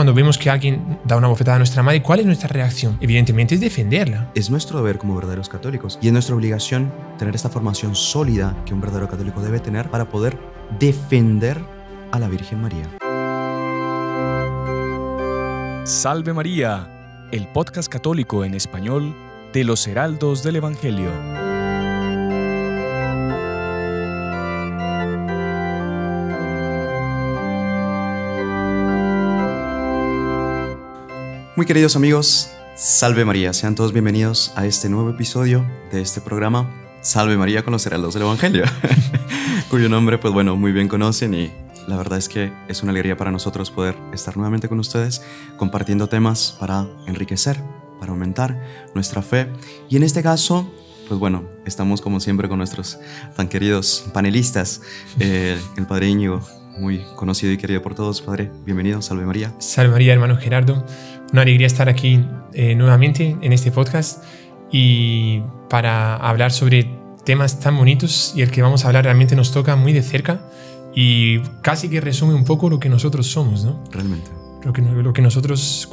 cuando vemos que alguien da una bofetada a nuestra madre, ¿cuál es nuestra reacción? Evidentemente es defenderla. Es nuestro deber como verdaderos católicos y es nuestra obligación tener esta formación sólida que un verdadero católico debe tener para poder defender a la Virgen María. Salve María, el podcast católico en español de los Heraldos del Evangelio. Muy queridos amigos, salve María, sean todos bienvenidos a este nuevo episodio de este programa. Salve María con los heraldos del Evangelio, cuyo nombre pues bueno, muy bien conocen y la verdad es que es una alegría para nosotros poder estar nuevamente con ustedes compartiendo temas para enriquecer, para aumentar nuestra fe y en este caso pues bueno, estamos como siempre con nuestros tan queridos panelistas, eh, el Padre Íñigo, muy conocido y querido por todos, Padre, bienvenido, salve María. Salve María, hermano Gerardo. Una alegría estar aquí eh, nuevamente en este podcast y para hablar sobre temas tan bonitos y el que vamos a hablar realmente nos toca muy de cerca y casi que resume un poco lo que nosotros somos, ¿no? Realmente. Lo que, lo que nosotros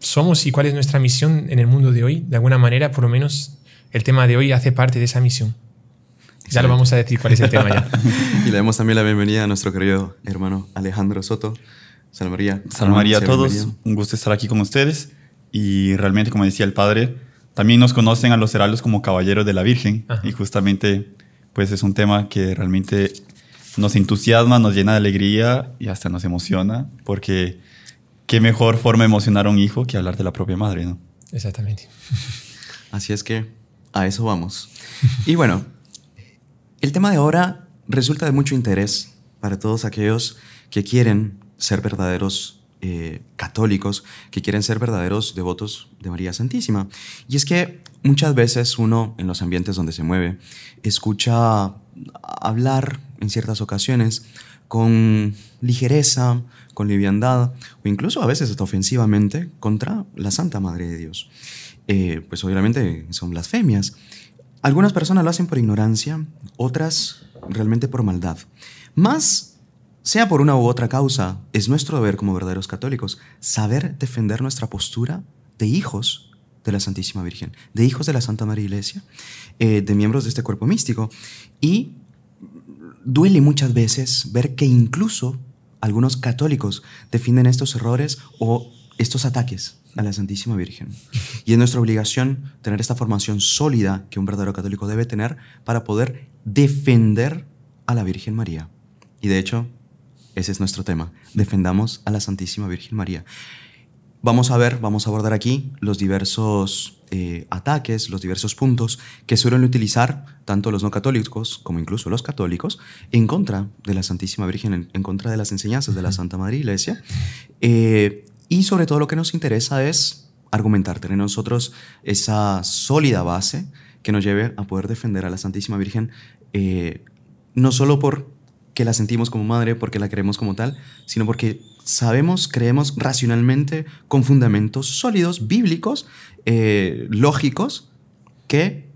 somos y cuál es nuestra misión en el mundo de hoy. De alguna manera, por lo menos, el tema de hoy hace parte de esa misión. Ya lo vamos a decir cuál es el tema ya. y le damos también la bienvenida a nuestro querido hermano Alejandro Soto. Salve María. María a todos. Un gusto estar aquí con ustedes. Y realmente, como decía el padre, también nos conocen a los heraldos como caballeros de la Virgen. Y justamente, pues es un tema que realmente nos entusiasma, nos llena de alegría y hasta nos emociona, porque qué mejor forma de emocionar a un hijo que hablar de la propia madre, ¿no? Exactamente. Así es que a eso vamos. Y bueno, el tema de ahora resulta de mucho interés para todos aquellos que quieren ser verdaderos eh, católicos, que quieren ser verdaderos devotos de María Santísima. Y es que muchas veces uno en los ambientes donde se mueve escucha hablar en ciertas ocasiones con ligereza, con liviandad o incluso a veces hasta ofensivamente contra la Santa Madre de Dios. Eh, pues obviamente son blasfemias. Algunas personas lo hacen por ignorancia, otras realmente por maldad. Más sea por una u otra causa, es nuestro deber como verdaderos católicos saber defender nuestra postura de hijos de la Santísima Virgen, de hijos de la Santa María Iglesia, eh, de miembros de este cuerpo místico. Y duele muchas veces ver que incluso algunos católicos defienden estos errores o estos ataques a la Santísima Virgen. Y es nuestra obligación tener esta formación sólida que un verdadero católico debe tener para poder defender a la Virgen María. Y de hecho, ese es nuestro tema. Defendamos a la Santísima Virgen María. Vamos a ver, vamos a abordar aquí los diversos eh, ataques, los diversos puntos que suelen utilizar tanto los no católicos como incluso los católicos en contra de la Santísima Virgen, en, contra de las enseñanzas de la Santa Madre Iglesia. Eh, y sobre todo lo que nos interesa es argumentar, tener nosotros esa sólida base que nos lleve a poder defender a la Santísima Virgen, eh, no solo por que la sentimos como madre, porque la creemos como tal, sino porque sabemos, creemos racionalmente, con fundamentos sólidos, bíblicos, eh, lógicos, que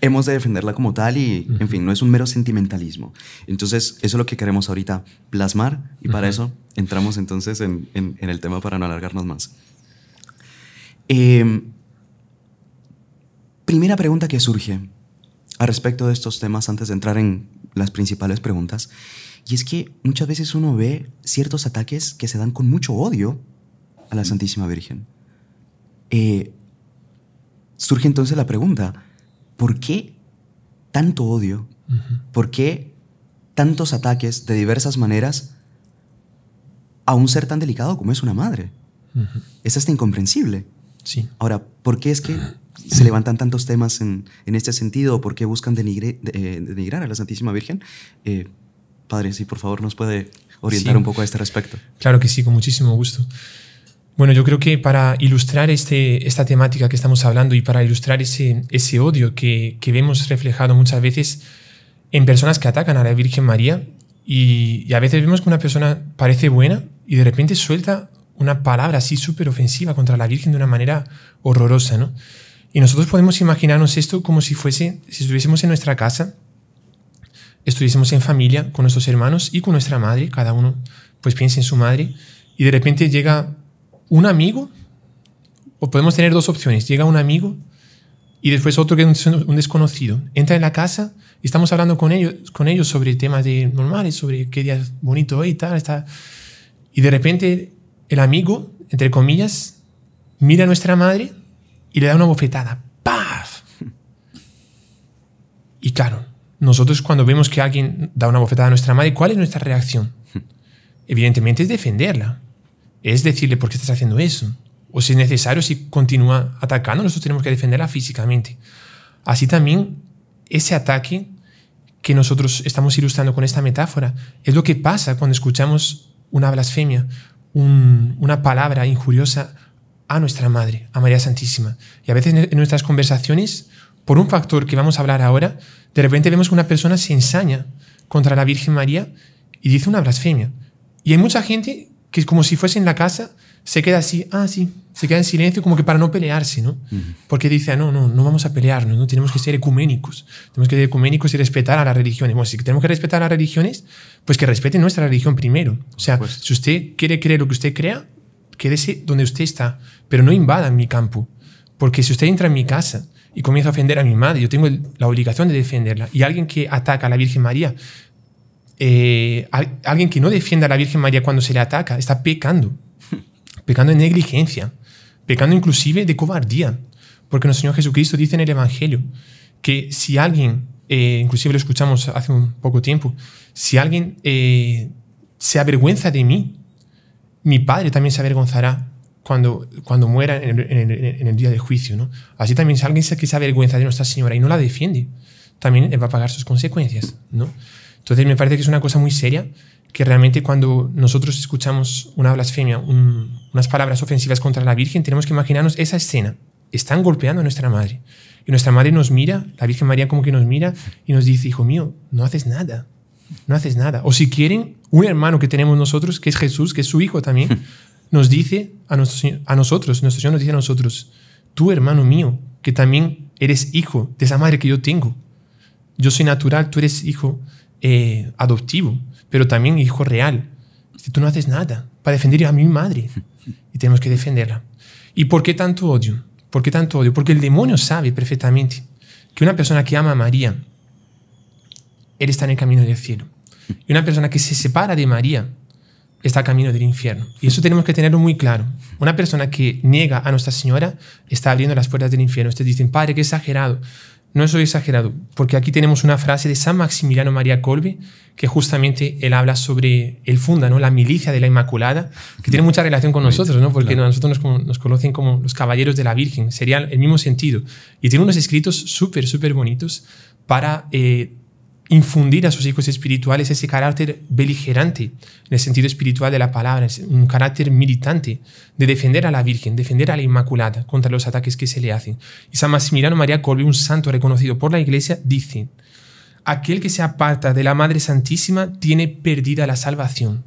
hemos de defenderla como tal y, en fin, no es un mero sentimentalismo. Entonces, eso es lo que queremos ahorita plasmar y para eso entramos entonces en, el tema para no alargarnos más. Em, primera pregunta que surge a respecto de estos temas antes de entrar en las principales preguntas. Y es que muchas veces uno ve ciertos ataques que se dan con mucho odio a la Santísima Virgen. Eh, surge entonces la pregunta, ¿por qué tanto odio? ¿Por qué tantos ataques de diversas maneras a un ser tan delicado como es una madre? Es hasta incomprensible. Sí. Ahora, ¿por qué es que se levantan tantos temas en, este sentido? ¿Por qué buscan eh, denigrar a la Santísima Virgen? Eh, padre, si por favor nos puede orientar un poco a este respecto. Claro que sí, con muchísimo gusto. Bueno, yo creo que para ilustrar este, esta temática que estamos hablando y para ilustrar ese, ese odio que, que vemos reflejado muchas veces en personas que atacan a la Virgen María, y, y, a veces vemos que una persona parece buena y de repente suelta una palabra así súper ofensiva contra la Virgen de una manera horrorosa, ¿no? Y nosotros podemos imaginarnos esto como si fuese, si estuviésemos en nuestra casa, estuviésemos en familia con nuestros hermanos y con nuestra madre, cada uno pues piensa en su madre, y de repente llega un amigo, o podemos tener dos opciones, llega un amigo y después otro que es un desconocido, entra en la casa y estamos hablando con ellos, con ellos sobre temas de normales, sobre qué día es bonito hoy y tal, está, y de repente el amigo, entre comillas, mira a nuestra madre y le da una bofetada. ¡Paf! Y claro, nosotros cuando vemos que alguien da una bofetada a nuestra madre, ¿cuál es nuestra reacción? Evidentemente es defenderla. Es decirle, ¿por qué estás haciendo eso? O si es necesario, si continúa atacando, nosotros tenemos que defenderla físicamente. Así también, ese ataque que nosotros estamos ilustrando con esta metáfora es lo que pasa cuando escuchamos una blasfemia, una palabra injuriosa a nuestra Madre, a María Santísima. Y a veces en nuestras conversaciones, por un factor que vamos a hablar ahora, de repente vemos que una persona se ensaña contra la Virgen María y dice una blasfemia. Y hay mucha gente que como si fuese en la casa, se queda así, ah, sí, se queda en silencio como que para no pelearse, ¿no? Porque dice, ah, no, no, no vamos a pelearnos, no tenemos que ser ecuménicos, tenemos que ser ecuménicos y respetar a las religiones. Bueno, si tenemos que respetar a las religiones, pues que respeten nuestra religión primero. O sea, si usted quiere creer lo que usted crea, quédese donde usted está, pero no invada mi campo. Porque si usted entra en mi casa y comienza a ofender a mi madre, yo tengo la obligación de defenderla. Y alguien que ataca a la Virgen María, eh, alguien que no defienda a la Virgen María cuando se le ataca, está pecando. Pecando de negligencia, pecando inclusive de cobardía. Porque nuestro Señor Jesucristo dice en el Evangelio que si alguien, eh, inclusive lo escuchamos hace un poco tiempo, si alguien eh, se avergüenza de mí mi padre también se avergonzará cuando, cuando muera en el, día de juicio. ¿no? Así también, si alguien se avergüenza de Nuestra Señora y no la defiende, también va a pagar sus consecuencias. ¿no? Entonces, me parece que es una cosa muy seria que realmente cuando nosotros escuchamos una blasfemia, unas palabras ofensivas contra la Virgen, tenemos que imaginarnos esa escena. Están golpeando a nuestra madre. Y nuestra madre nos mira, la Virgen María como que nos mira y nos dice, hijo mío, no haces nada no haces nada. O si quieren, un hermano que tenemos nosotros, que es Jesús, que es su hijo también, nos dice a, a nosotros, nuestro Señor nos dice a nosotros, tú hermano mío, que también eres hijo de esa madre que yo tengo. Yo soy natural, tú eres hijo eh, adoptivo, pero también hijo real. Si tú no haces nada para defender a mi madre y tenemos que defenderla. ¿Y por qué tanto odio? ¿Por qué tanto odio? Porque el demonio sabe perfectamente que una persona que ama a María él está en el camino del cielo. Y una persona que se separa de María está camino del infierno. Y eso tenemos que tenerlo muy claro. Una persona que niega a Nuestra Señora está abriendo las puertas del infierno. Ustedes dicen, padre, qué exagerado. No soy exagerado, porque aquí tenemos una frase de San Maximiliano María Colbe, que justamente él habla sobre, el funda la milicia de la Inmaculada, que tiene mucha relación con nosotros, ¿no? porque a nosotros nos, conocen como los caballeros de la Virgen, sería el mismo sentido. Y tiene unos escritos súper, súper bonitos para eh, infundir a sus hijos espirituales ese carácter beligerante, en el sentido espiritual de la palabra, un carácter militante, de defender a la Virgen, defender a la Inmaculada contra los ataques que se le hacen. Y San Maximiliano María Colbe, un santo reconocido por la Iglesia, dice, aquel que se aparta de la Madre Santísima tiene perdida la salvación.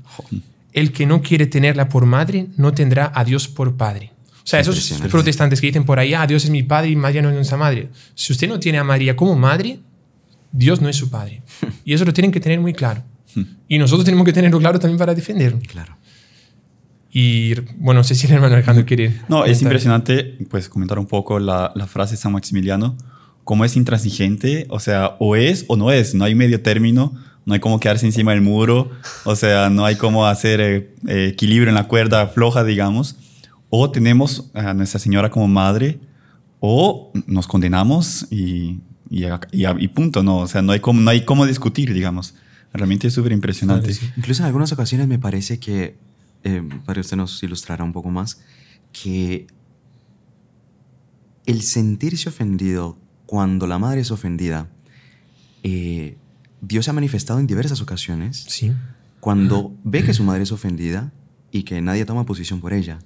El que no quiere tenerla por madre no tendrá a Dios por padre. O sea, esos protestantes que dicen por ahí, ah, Dios es mi padre y María no es nuestra madre. Si usted no tiene a María como madre, Dios no es su padre. Y eso lo tienen que tener muy claro. Y nosotros tenemos que tenerlo claro también para defenderlo. Claro. Y bueno, no sé si el hermano Alejandro quiere. No, es impresionante pues comentar un poco la, frase de San Maximiliano, cómo es intransigente, o sea, o es o no es, no hay medio término, no hay como quedarse encima del muro, o sea, no hay cómo hacer eh, eh, equilibrio en la cuerda floja, digamos. O tenemos a Nuestra Señora como madre, o nos condenamos y y, y, punto, ¿no? O sea, no hay cómo, no hay cómo discutir, digamos. Realmente es súper impresionante. Incluso en algunas ocasiones me parece que, eh, para usted nos ilustrará un poco más, que el sentirse ofendido cuando la madre es ofendida, eh, Dios se ha manifestado en diversas ocasiones. Sí. Cuando ve que su madre es ofendida y que nadie toma posición por ella.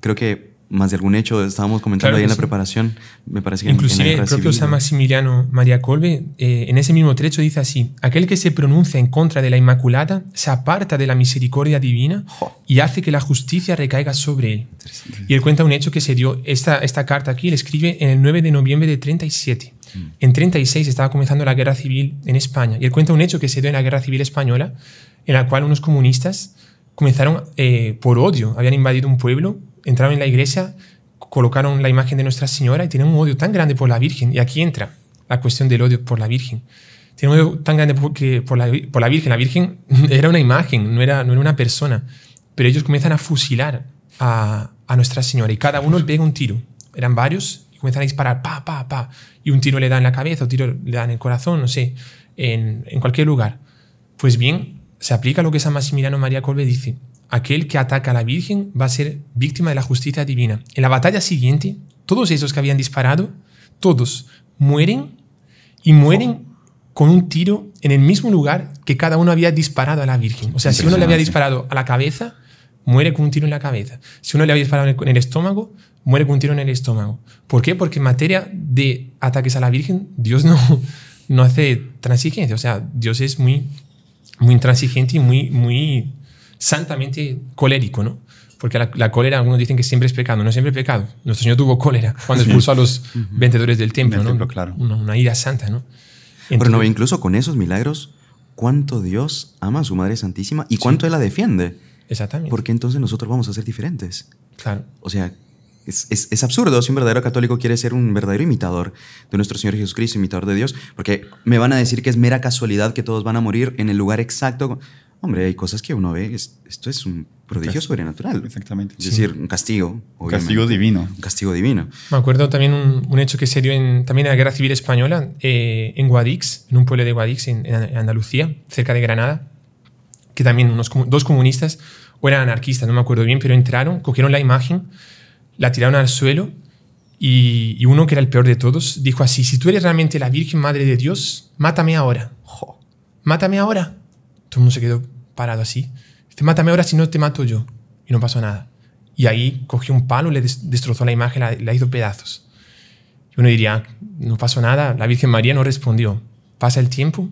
Creo que más de algún hecho, estábamos comentando ahí en la preparación, me parece que Inclusive el, propio San Maximiliano María Colbe, eh, en ese mismo trecho dice así, aquel que se pronuncia en contra de la Inmaculada se aparta de la misericordia divina y hace que la justicia recaiga sobre él. Y él cuenta un hecho que se dio, esta, esta carta aquí, le escribe en el 9 de noviembre de 37. Mm. En 36 estaba comenzando la guerra civil en España y él cuenta un hecho que se dio en la guerra civil española, en la cual unos comunistas comenzaron eh, por odio, habían invadido un pueblo entraron en la iglesia, colocaron la imagen de Nuestra Señora y tienen un odio tan grande por la Virgen. Y aquí entra la cuestión del odio por la Virgen. Tienen un odio tan grande por, por, la, Virgen. La Virgen era una imagen, no era, no era una persona. Pero ellos comienzan a fusilar a, Nuestra Señora y cada uno le pega un tiro. Eran varios y comienzan a disparar, pa, pa, pa. Y un tiro le da en la cabeza, un tiro le da en el corazón, no sé, en, en cualquier lugar. Pues bien, se aplica lo que San Maximiliano María Colbe dice aquel que ataca a la Virgen va a ser víctima de la justicia divina. En la batalla siguiente, todos esos que habían disparado, todos mueren y mueren con un tiro en el mismo lugar que cada uno había disparado a la Virgen. O sea, si uno le había disparado a la cabeza, muere con un tiro en la cabeza. Si uno le había disparado en el estómago, muere con un tiro en el estómago. ¿Por qué? Porque en materia de ataques a la Virgen, Dios no, no hace transigencia. O sea, Dios es muy, muy intransigente y muy, muy santamente colérico, ¿no? Porque la, la, cólera, algunos dicen que siempre es pecado, no siempre es pecado. Nuestro Señor tuvo cólera cuando expulsó a los vendedores del templo, ¿no? claro. una, ira santa, ¿no? Pero no, incluso con esos milagros, cuánto Dios ama a su Madre Santísima y cuánto Él la defiende. Exactamente. Porque entonces nosotros vamos a ser diferentes. Claro. O sea, es, es, es, absurdo si un verdadero católico quiere ser un verdadero imitador de nuestro Señor Jesucristo, imitador de Dios, porque me van a decir que es mera casualidad que todos van a morir en el lugar exacto. Hombre, hay cosas que uno ve, esto es un prodigio sobrenatural. Exactamente. Es decir, un castigo. Un castigo divino. Un castigo divino. Me acuerdo también un, hecho que se dio en, también en la Guerra Civil Española, eh, en Guadix, en un pueblo de Guadix, en, Andalucía, cerca de Granada, que también unos, dos comunistas, o eran anarquistas, no me acuerdo bien, pero entraron, cogieron la imagen, la tiraron al suelo y, y uno que era el peor de todos dijo así, si tú eres realmente la Virgen Madre de Dios, mátame ahora. Jo, mátame ahora. Todo el mundo se quedó parado así. Te mátame ahora si no te mato yo. Y no pasó nada. Y ahí cogió un palo, le destrozó la imagen, la, hizo pedazos. Y uno diría, no pasó nada, la Virgen María no respondió. Pasa el tiempo,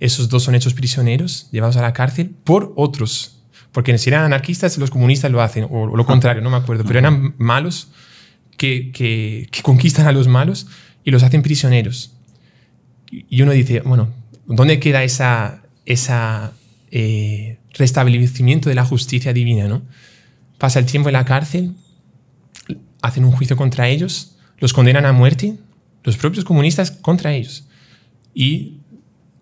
esos dos son hechos prisioneros, llevados a la cárcel por otros. Porque si eran anarquistas, los comunistas lo hacen, o, lo contrario, no me acuerdo, pero eran malos que conquistan a los malos y los hacen prisioneros. Y uno dice, bueno, ¿dónde queda esa, ese eh, restablecimiento de la justicia divina, ¿no? Pasa el tiempo en la cárcel, hacen un juicio contra ellos, los condenan a muerte, los propios comunistas contra ellos. Y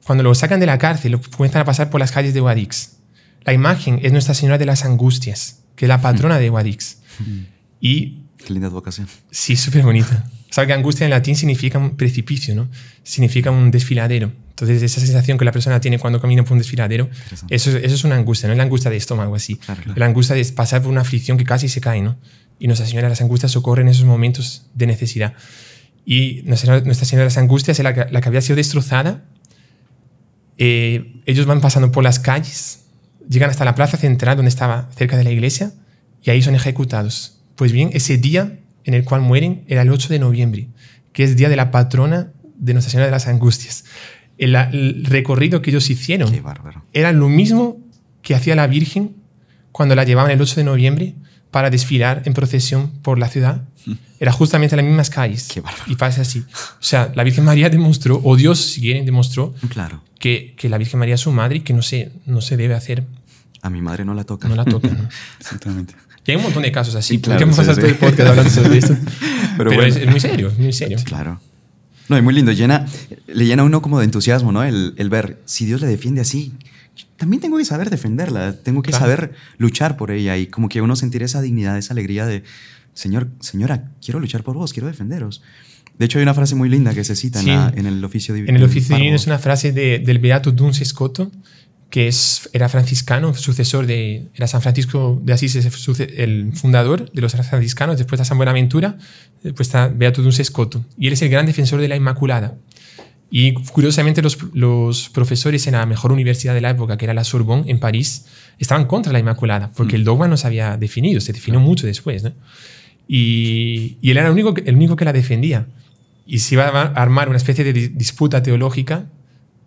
cuando los sacan de la cárcel, comienzan a pasar por las calles de Guadix. La imagen es Nuestra Señora de las Angustias, que es la patrona de Guadix. Mm. Y... Qué linda advocación. Sí, súper bonita. Sabes que angustia en latín significa un precipicio, ¿no? Significa un desfiladero. Entonces, esa sensación que la persona tiene cuando camina por un desfiladero, eso, es una angustia, no es la angustia de estómago así. La angustia de pasar por una aflicción que casi se cae, ¿no? Y Nuestra Señora de las Angustias socorre en esos momentos de necesidad. Y Nuestra Señora de las Angustias es la que, había sido destrozada. Eh, ellos van pasando por las calles, llegan hasta la plaza central donde estaba cerca de la iglesia y ahí son ejecutados. Pues bien, ese día en el cual mueren era el 8 de noviembre, que es día de la patrona de Nuestra Señora de las Angustias el, recorrido que ellos hicieron era lo mismo que hacía la Virgen cuando la llevaban el 8 de noviembre para desfilar en procesión por la ciudad. Hmm. Era justamente en las mismas calles. Qué y pasa así. O sea, la Virgen María demostró, o Dios si demostró claro. que, la Virgen María es su madre y que no se, no se debe hacer. A mi madre no la toca. No la toca, ¿no? Exactamente. Y hay un montón de casos así. claro, sí, sí. podcast hablando sobre esto. Pero, es, muy serio, muy serio. Claro. No, es muy lindo. Llena, le llena a uno como de entusiasmo, ¿no? El, ver, si Dios le defiende así, también tengo que saber defenderla, tengo que saber luchar por ella y como que uno sentir esa dignidad, esa alegría de, Señor, señora, quiero luchar por vos, quiero defenderos. De hecho, hay una frase muy linda que se cita en, el oficio divino. En el oficio divino es una frase de, del Beato que era franciscano, sucesor de. Era San Francisco de Asís, el fundador de los franciscanos, después está San Buenaventura, después está Beato de un Sescoto. Y él es el gran defensor de la Inmaculada. Y curiosamente, los, profesores en la mejor universidad de la época, que era la Sorbonne en París, estaban contra la Inmaculada, porque el mm. dogma no se había definido, se definió mucho después. Y, él era único, el único que la defendía. Y se iba a armar una especie de disputa teológica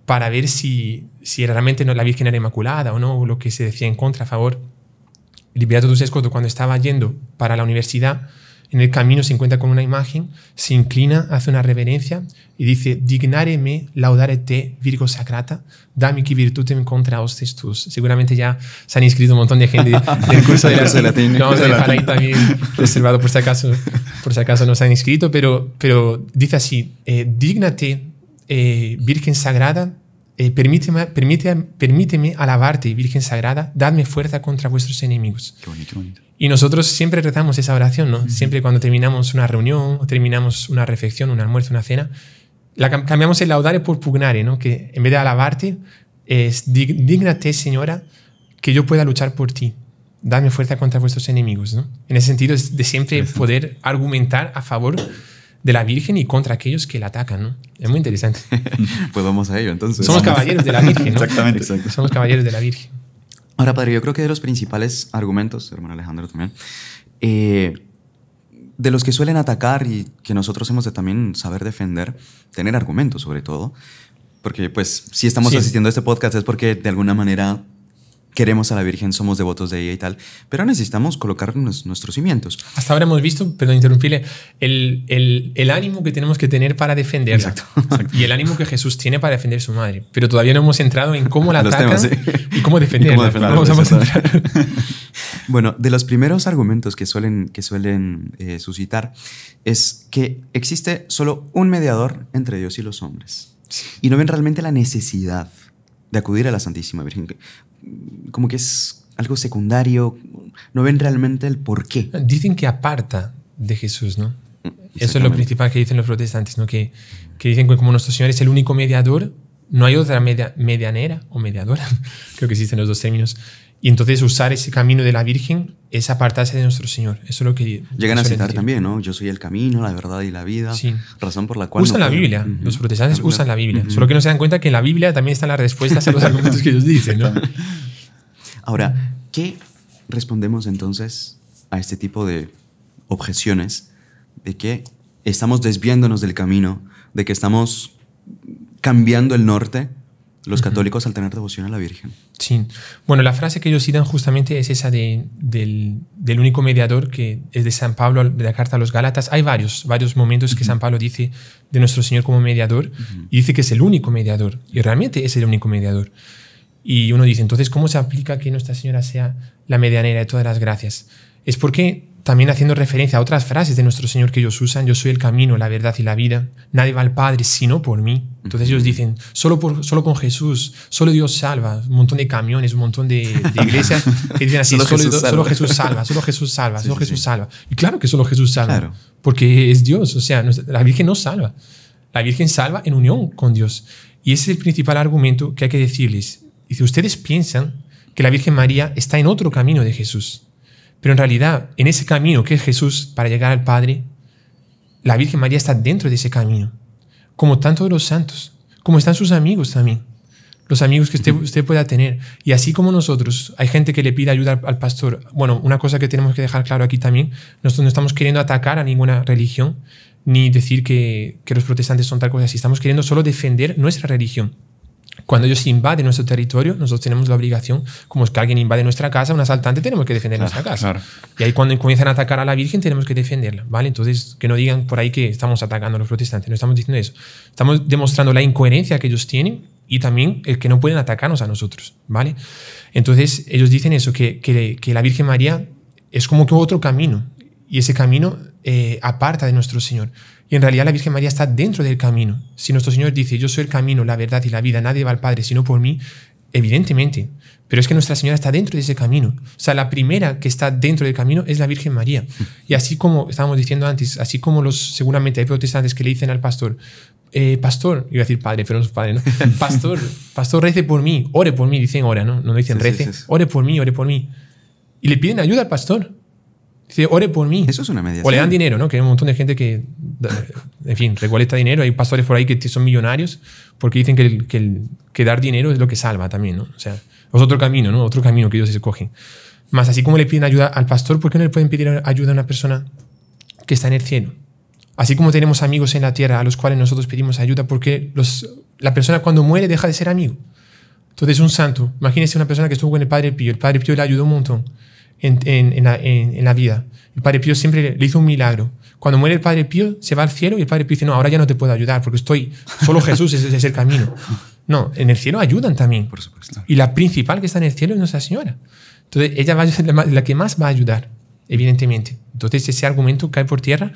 para ver si, si realmente no, la Virgen era inmaculada o no, o lo que se decía en contra, a favor. Liberato tus Escoto, cuando estaba yendo para la universidad, en el camino se encuentra con una imagen, se inclina, hace una reverencia y dice: Dignare me laudare te, Virgo Sacrata, dami qui virtutem contra hostes tus. Seguramente ya se han inscrito un montón de gente del curso de, la latín. vamos a dejar ahí también reservado por si acaso, por si acaso no se han inscrito, pero, pero dice así: dignate eh, Dígnate, eh, Virgen Sagrada, eh, permíteme, permíteme, alabarte, Virgen Sagrada, dadme fuerza contra vuestros enemigos. Y nosotros siempre rezamos esa oración, ¿no? Siempre cuando terminamos una reunión o terminamos una refección, un almuerzo, una cena, la cambiamos el laudare por pugnare, ¿no? Que en vez de alabarte, es dignate Señora, que yo pueda luchar por ti. Dadme fuerza contra vuestros enemigos, ¿no? En ese sentido es de siempre poder argumentar a favor de la Virgen y contra aquellos que la atacan. Es muy interesante. pues vamos a ello entonces. Somos caballeros de la Virgen. ¿no? Exactamente. Somos caballeros de la Virgen. Ahora, padre, yo creo que de los principales argumentos, hermano Alejandro también, eh, de los que suelen atacar y que nosotros hemos de también saber defender, tener argumentos sobre todo, porque pues si estamos asistiendo a este podcast es porque de alguna manera queremos a la Virgen, somos devotos de ella y tal, pero necesitamos colocar nuestros cimientos. Hasta ahora hemos visto, perdón, interrumpirle, el, el, ánimo que tenemos que tener para defenderla. Exacto, Y el ánimo que Jesús tiene para defender a su madre. Pero todavía no hemos entrado en cómo la atacan y cómo defenderla. bueno, de los primeros argumentos que suelen, que suelen eh, suscitar es que existe solo un mediador entre Dios y los hombres. Y no ven realmente la necesidad de acudir a la Santísima Virgen. Como que es algo secundario, no ven realmente el por qué. Dicen que aparta de Jesús, ¿no? Eso es lo principal que dicen los protestantes, ¿no? Que, que dicen que como nuestro Señor es el único mediador, no hay otra medianera o mediadora, creo que existen los dos términos, y entonces usar ese camino de la Virgen es apartarse de nuestro Señor. Eso es lo que... Llegan a citar también, ¿no? Yo soy el camino, la verdad y la vida. Sí. Razón por la cual... Usan la Biblia. Los protestantes usan la Biblia. Solo que no se dan cuenta que en la Biblia también están las respuestas a los argumentos que ellos dicen, ¿no? Ahora, ¿qué respondemos entonces a este tipo de objeciones de que estamos desviándonos del camino, de que estamos cambiando el norte los católicos al tener devoción a la Virgen. Sí. Bueno, la frase que ellos citan justamente es esa de, del, único mediador que es de San Pablo, de la carta a los Gálatas. Hay varios, varios momentos que San Pablo dice de nuestro Señor como mediador y dice que es el único mediador. Y realmente es el único mediador. Y uno dice, entonces, ¿cómo se aplica que Nuestra Señora sea la medianera de todas las gracias? Es porque también haciendo referencia a otras frases de nuestro Señor que ellos usan, yo soy el camino, la verdad y la vida, nadie va al Padre sino por mí. Entonces ellos dicen, solo, solo con Jesús, solo Dios salva, un montón de camiones, un montón de, iglesias que dicen así, solo, Jesús salva, solo Jesús salva, solo Jesús salva. Y claro que solo Jesús salva, porque es Dios, o sea, la Virgen no salva, la Virgen salva en unión con Dios. Y ese es el principal argumento que hay que decirles. Dice, ustedes piensan que la Virgen María está en otro camino de Jesús. Pero en realidad, en ese camino que es Jesús para llegar al Padre, la Virgen María está dentro de ese camino, como tantos de los santos, como están sus amigos también, los amigos que usted, pueda tener. Y así como nosotros, hay gente que le pide ayuda al, pastor. Bueno, una cosa que tenemos que dejar claro aquí también, nosotros no estamos queriendo atacar a ninguna religión, ni decir que, que los protestantes son tal cosa, estamos queriendo solo defender nuestra religión. Cuando ellos invaden nuestro territorio, nosotros tenemos la obligación, como es que alguien invade nuestra casa, un asaltante, tenemos que defender nuestra casa. Y ahí cuando comienzan a atacar a la Virgen, tenemos que defenderla, ¿vale? Entonces, que no digan por ahí que estamos atacando a los protestantes, no estamos diciendo eso. Estamos demostrando la incoherencia que ellos tienen y también el que no pueden atacarnos a nosotros, ¿vale? Entonces, ellos dicen eso, que, que, la Virgen María es como que otro camino, y ese camino eh, aparta de nuestro Señor. Y en realidad la Virgen María está dentro del camino. Si nuestro Señor dice, yo soy el camino, la verdad y la vida, nadie va al Padre sino por mí, evidentemente. Pero es que Nuestra Señora está dentro de ese camino. O sea, la primera que está dentro del camino es la Virgen María. Y así como estábamos diciendo antes, así como los seguramente hay protestantes que le dicen al pastor, eh, pastor, iba a decir padre, pero no es padre, ¿no? Pastor, pastor, rece por mí, ore por mí, dicen ora, ¿no? No dicen rece, ore por mí, ore por mí. Y le piden ayuda al pastor. Dice, ore por mí. Eso es una mediación. O le dan dinero, ¿no? Que hay un montón de gente que, en fin, recolecta dinero. Hay pastores por ahí que son millonarios porque dicen que, que, dar dinero es lo que salva también, ¿no? O sea, es otro camino, ¿no? Otro camino que ellos escogen. Más así como le piden ayuda al pastor, ¿por qué no le pueden pedir ayuda a una persona que está en el cielo? Así como tenemos amigos en la tierra a los cuales nosotros pedimos ayuda, porque los, la persona cuando muere deja de ser amigo. Entonces, un santo, Imagínense una persona que estuvo con el Padre Pío, el Padre Pío le ayudó un montón en, en, la, en, la, vida. El Padre Pío siempre le hizo un milagro. Cuando muere el Padre Pío, se va al cielo y el Padre Pío dice, no, ahora ya no te puedo ayudar porque estoy, solo Jesús es, es el camino. No, en el cielo ayudan también. Por supuesto. Y la principal que está en el cielo es Nuestra Señora. Entonces, ella va a ser la, la que más va a ayudar, evidentemente. Entonces, ese argumento cae por tierra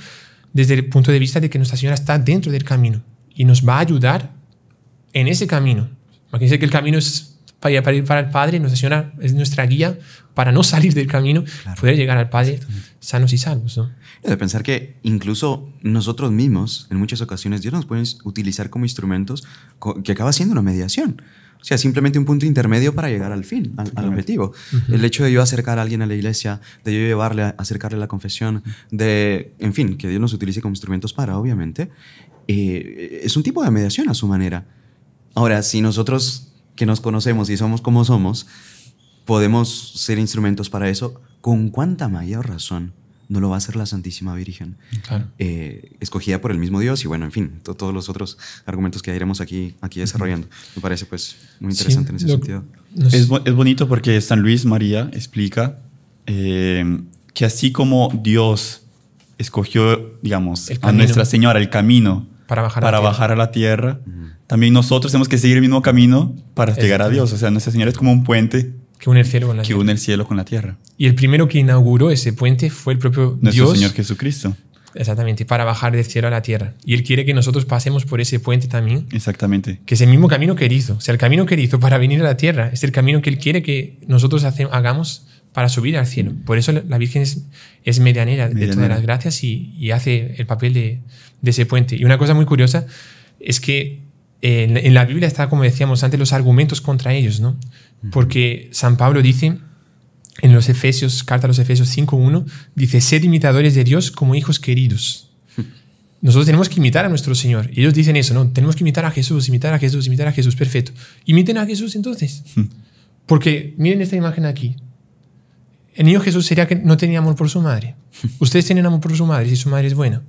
desde el punto de vista de que Nuestra Señora está dentro del camino y nos va a ayudar en ese camino. Imagínense que el camino es para, ir para el Padre, nos es nuestra guía para no salir del camino, poder llegar al Padre sanos y salvos. De pensar que incluso nosotros mismos, en muchas ocasiones, Dios nos puede utilizar como instrumentos que acaba siendo una mediación. O sea, simplemente un punto intermedio para llegar al fin, al, objetivo. El hecho de yo acercar a alguien a la iglesia, de yo llevarle, a, acercarle la confesión, de, en fin, que Dios nos utilice como instrumentos para, obviamente, eh, es un tipo de mediación a su manera. Ahora, si nosotros que nos conocemos y somos como somos, podemos ser instrumentos para eso, ¿con cuánta mayor razón no lo va a hacer la Santísima Virgen? Eh, escogida por el mismo Dios y bueno, en fin, todos los otros argumentos que iremos aquí, aquí desarrollando. Me parece pues muy interesante en ese sentido. es, bonito porque San Luis María explica eh, que así como Dios escogió, digamos, a Nuestra Señora el camino para bajar, a, la tierra. También nosotros tenemos que seguir el mismo camino para llegar a Dios. O sea, nuestro Señor es como un puente que une el cielo con la tierra. el cielo con la tierra. Y el primero que inauguró ese puente fue el propio Nuestro Señor Jesucristo. Exactamente, para bajar del cielo a la tierra. Y Él quiere que nosotros pasemos por ese puente también. Exactamente. Que es el mismo camino que Él hizo. O sea, el camino que Él hizo para venir a la tierra es el camino que Él quiere que nosotros hagamos para subir al cielo. Por eso la Virgen es, medianera, de todas las gracias y, hace el papel de, ese puente. Y una cosa muy curiosa es que eh, en, la Biblia está, como decíamos antes, los argumentos contra ellos, ¿no? Porque San Pablo dice en los Efesios, carta a los Efesios 5.1, dice, sed imitadores de Dios como hijos queridos. Nosotros tenemos que imitar a nuestro Señor. Y ellos dicen eso, ¿no? Tenemos que imitar a Jesús, imitar a Jesús, imitar a Jesús. Perfecto. Imiten a Jesús entonces. Porque miren esta imagen aquí. El niño Jesús sería que no tenía amor por su madre. Ustedes tienen amor por su madre si su madre es buena.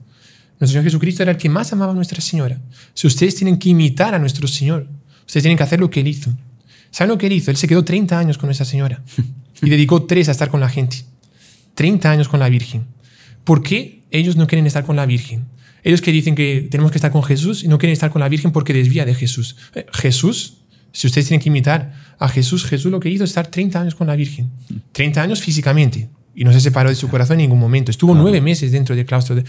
Nuestro Señor Jesucristo era el que más amaba a Nuestra Señora. Si ustedes tienen que imitar a nuestro Señor, ustedes tienen que hacer lo que Él hizo. ¿Saben lo que Él hizo? Él se quedó 30 años con Nuestra Señora y dedicó tres a estar con la gente. 30 años con la Virgen. ¿Por qué ellos no quieren estar con la Virgen? Ellos que dicen que tenemos que estar con Jesús y no quieren estar con la Virgen porque desvía de Jesús. Eh, ¿Jesús? Si ustedes tienen que imitar a Jesús, Jesús lo que hizo es estar 30 años con la Virgen. 30 años físicamente. Y no se separó de su corazón en ningún momento. Estuvo nueve meses dentro del claustro de,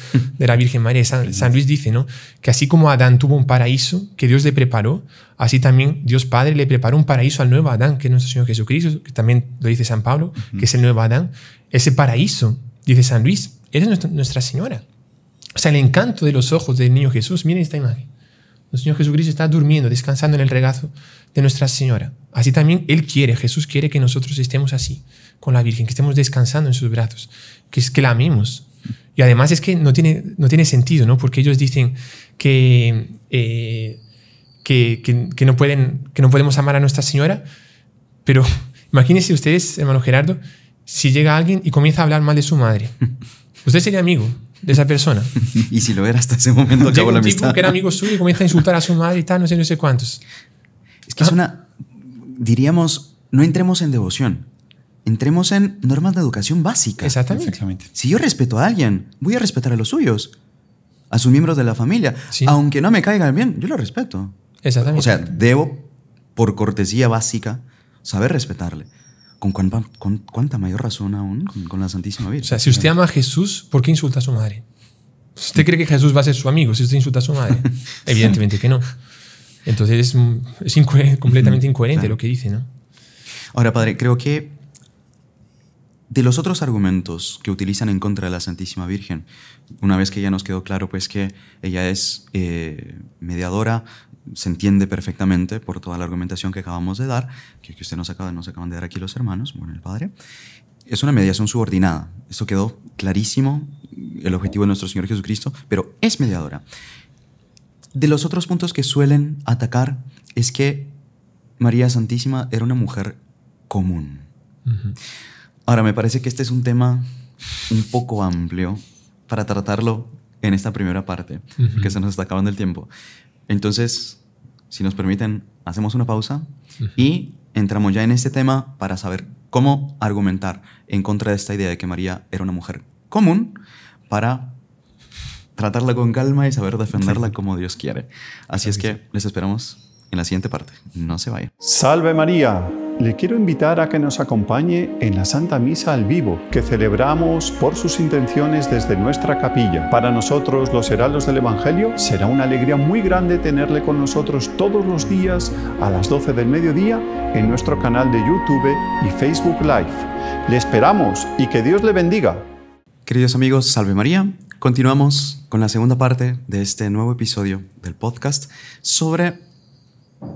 la Virgen María. San, Luis dice, ¿no? Que así como Adán tuvo un paraíso que Dios le preparó, así también Dios Padre le preparó un paraíso al nuevo Adán, que es nuestro Señor Jesucristo, que también lo dice San Pablo, que es el nuevo Adán. Ese paraíso, dice San Luis, es nuestra, nuestra Señora. O sea, el encanto de los ojos del niño Jesús. Miren esta imagen. El Señor Jesucristo está durmiendo, descansando en el regazo de Nuestra Señora. Así también Él quiere, Jesús quiere que nosotros estemos así, con la Virgen, que estemos descansando en sus brazos, que es que la amemos. Y además es que no tiene, no tiene sentido, ¿no? Porque ellos dicen que, eh, que, no pueden, que no podemos amar a Nuestra Señora, pero imagínense ustedes, hermano Gerardo, si llega alguien y comienza a hablar mal de su madre. Usted sería amigo, de esa persona. y si lo era hasta ese momento, acabó la amistad. que era amigo suyo y comienza a insultar a su madre y tal, no sé, no sé cuántos. Es que es ah. una. Diríamos, no entremos en devoción. Entremos en normas de educación básica. Exactamente. Si yo respeto a alguien, voy a respetar a los suyos, a sus miembros de la familia. Aunque no me caigan bien, yo lo respeto. Exactamente. O sea, debo, por cortesía básica, saber respetarle con, cuánta mayor razón aún con, la Santísima Virgen. O sea, si usted ama a Jesús, ¿por qué insulta a su madre? ¿Usted cree que Jesús va a ser su amigo si usted insulta a su madre? Evidentemente que no. Entonces es, completamente incoherente lo que dice, ¿no? Ahora, padre, creo que de los otros argumentos que utilizan en contra de la Santísima Virgen, una vez que ya nos quedó claro pues que ella es eh, mediadora se entiende perfectamente por toda la argumentación que acabamos de dar, que, que usted nos acaba, nos acaban de dar aquí los hermanos, bueno, el padre, es una mediación subordinada. Esto quedó clarísimo, el objetivo de nuestro Señor Jesucristo, pero es mediadora. De los otros puntos que suelen atacar es que María Santísima era una mujer común. Ahora, me parece que este es un tema un poco amplio para tratarlo en esta primera parte, que se nos está acabando el tiempo. Entonces, si nos permiten, hacemos una pausa y entramos ya en este tema para saber cómo argumentar en contra de esta idea de que María era una mujer común para tratarla con calma y saber defenderla como Dios quiere. Así es que les esperamos en la siguiente parte. No se vayan. Salve María le quiero invitar a que nos acompañe en la Santa Misa al vivo, que celebramos por sus intenciones desde nuestra capilla. Para nosotros, los heraldos del Evangelio, será una alegría muy grande tenerle con nosotros todos los días a las 12 del mediodía en nuestro canal de YouTube y Facebook Live. Le esperamos y que Dios le bendiga. Queridos amigos, salve María. Continuamos con la segunda parte de este nuevo episodio del podcast sobre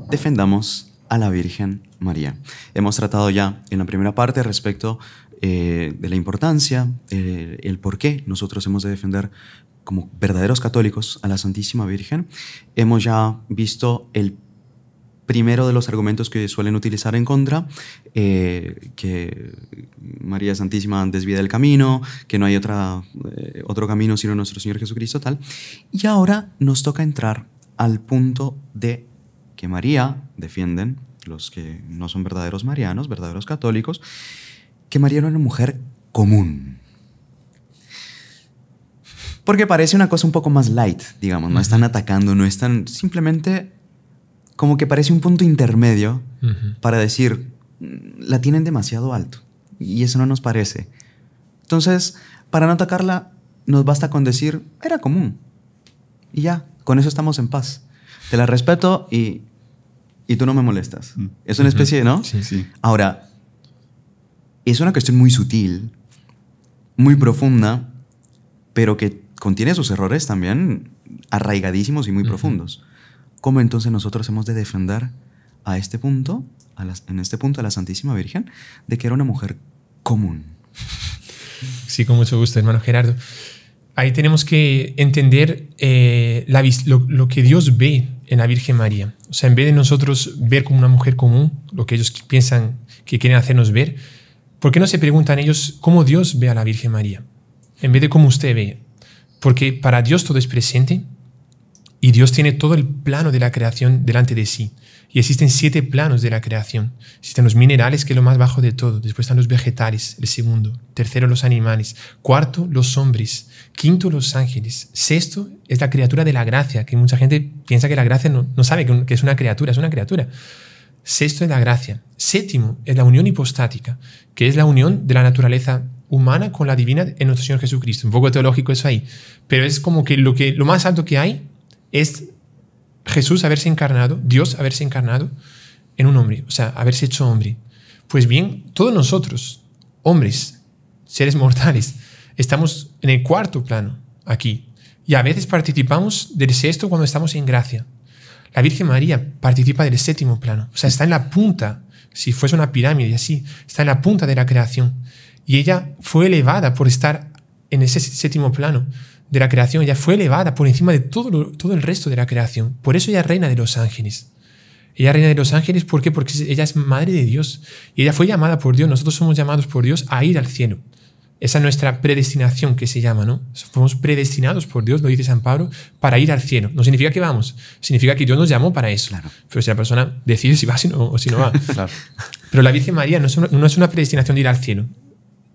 Defendamos a la Virgen María. Hemos tratado ya en la primera parte respecto eh, de la importancia, eh, el por qué nosotros hemos de defender como verdaderos católicos a la Santísima Virgen. Hemos ya visto el primero de los argumentos que suelen utilizar en contra, eh, que María Santísima desvía el camino, que no hay otra, otro camino sino nuestro Señor Jesucristo, tal. Y ahora nos toca entrar al punto de que María defienden los que no son verdaderos marianos, verdaderos católicos, que María era una mujer común. Porque parece una cosa un poco más light, digamos, no están atacando, no están simplemente como que parece un punto intermedio para decir, mm, la tienen demasiado alto y eso no nos parece. Entonces, para no atacarla, nos basta con decir, era común. Y ya, con eso estamos en paz. Te la respeto y y tú no me molestas. Mm. Es una especie, ¿no? Sí, sí. Ahora, es una cuestión muy sutil, muy profunda, pero que contiene sus errores también arraigadísimos y muy profundos. ¿Cómo entonces nosotros hemos de defender a este punto, a en este punto a la Santísima Virgen, de que era una mujer común? Sí, con mucho gusto, hermano Gerardo. Ahí tenemos que entender eh, lo, lo que Dios ve en la Virgen María. O sea, en vez de nosotros ver como una mujer común, lo que ellos piensan que quieren hacernos ver, ¿por qué no se preguntan ellos cómo Dios ve a la Virgen María? En vez de cómo usted ve. Porque para Dios todo es presente, y Dios tiene todo el plano de la creación delante de sí. Y existen siete planos de la creación. Existen los minerales, que es lo más bajo de todo. Después están los vegetales, el segundo. Tercero, los animales. Cuarto, los hombres. Quinto, los ángeles. Sexto, es la criatura de la gracia, que mucha gente piensa que la gracia no, sabe que, que es una criatura, es una criatura. Sexto es la gracia. Séptimo es la unión hipostática, que es la unión de la naturaleza humana con la divina en nuestro Señor Jesucristo. Un poco teológico eso ahí, pero es como que lo, que, lo más alto que hay es Jesús haberse encarnado, Dios haberse encarnado en un hombre, o sea, haberse hecho hombre. Pues bien, todos nosotros, hombres, seres mortales, estamos en el cuarto plano aquí. Y a veces participamos del sexto cuando estamos en gracia. La Virgen María participa del séptimo plano. O sea, está en la punta, si fuese una pirámide así, está en la punta de la creación. Y ella fue elevada por estar en ese séptimo plano de la creación, ella fue elevada por encima de todo, todo el resto de la creación. Por eso ella es reina de los ángeles. Ella es reina de los ángeles, ¿por qué? Porque ella es madre de Dios. Y ella fue llamada por Dios, nosotros somos llamados por Dios a ir al cielo. Esa es nuestra predestinación que se llama, ¿no? Fuimos predestinados por Dios, lo dice San Pablo, para ir al cielo. No significa que vamos, significa que Dios nos llamó para eso. Pero si la persona decide si va o si no va. Pero la Virgen María no es, no es una predestinación de ir al cielo.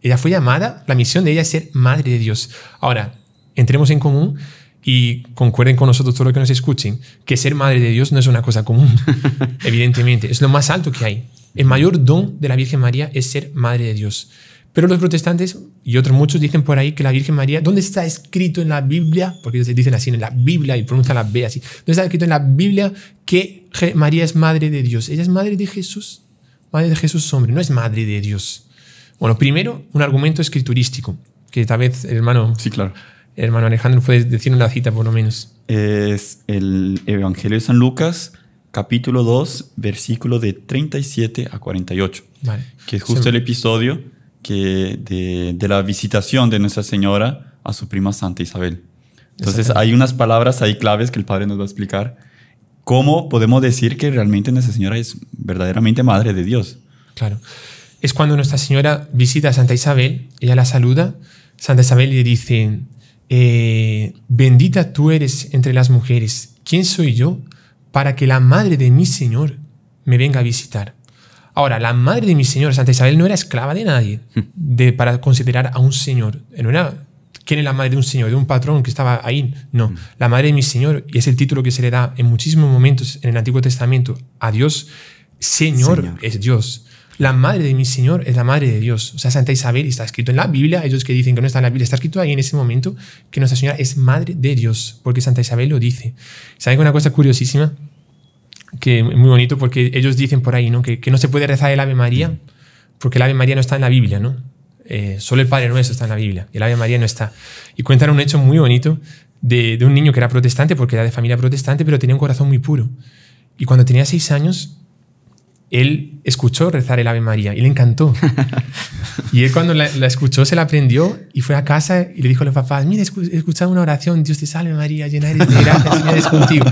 Ella fue llamada, la misión de ella es ser madre de Dios. Ahora, entremos en común y concuerden con nosotros todos los que nos escuchen, que ser madre de Dios no es una cosa común, evidentemente, es lo más alto que hay. El mayor don de la Virgen María es ser madre de Dios. Pero los protestantes y otros muchos dicen por ahí que la Virgen María, ¿dónde está escrito en la Biblia? Porque ellos dicen así en la Biblia y pronuncian la B así. ¿Dónde está escrito en la Biblia que María es madre de Dios? Ella es madre de Jesús. Madre de Jesús hombre, no es madre de Dios. Bueno, primero, un argumento escriturístico, que tal vez, hermano, sí, claro hermano Alejandro, puedes decirnos la cita por lo menos. Es el Evangelio de San Lucas, capítulo 2, versículo de 37 a 48, vale. que es justo el episodio que de, la visitación de Nuestra Señora a su prima Santa Isabel. Entonces hay unas palabras, ahí claves que el Padre nos va a explicar. ¿Cómo podemos decir que realmente Nuestra Señora es verdaderamente Madre de Dios? Claro. Es cuando Nuestra Señora visita a Santa Isabel, ella la saluda, Santa Isabel le dice, eh, bendita tú eres entre las mujeres, ¿quién soy yo para que la madre de mi Señor me venga a visitar? Ahora, la madre de mi Señor, Santa Isabel, no era esclava de nadie hmm. de, para considerar a un Señor. No era, ¿Quién es la madre de un Señor? ¿De un patrón que estaba ahí? No, hmm. la madre de mi Señor, y es el título que se le da en muchísimos momentos en el Antiguo Testamento a Dios, señor. es Dios. La madre de mi Señor es la madre de Dios. O sea, Santa Isabel está escrito en la Biblia. Ellos que dicen que no está en la Biblia, está escrito ahí en ese momento que Nuestra Señora es madre de Dios, porque Santa Isabel lo dice. ¿Saben una cosa curiosísima? Que es muy bonito, porque ellos dicen por ahí, ¿no? Que, no se puede rezar el Ave María, porque el Ave María no está en la Biblia, ¿no? Eh, solo el Padre Nuestro está en la Biblia, y el Ave María no está. Y cuentan un hecho muy bonito de, de un niño que era protestante, porque era de familia protestante, pero tenía un corazón muy puro. Y cuando tenía seis años, él escuchó rezar el Ave María y le encantó. y él cuando la, escuchó se la aprendió y fue a casa y le dijo a los papás, mira, he escuchado una oración, Dios te salve María, llena eres de gracia, contigo.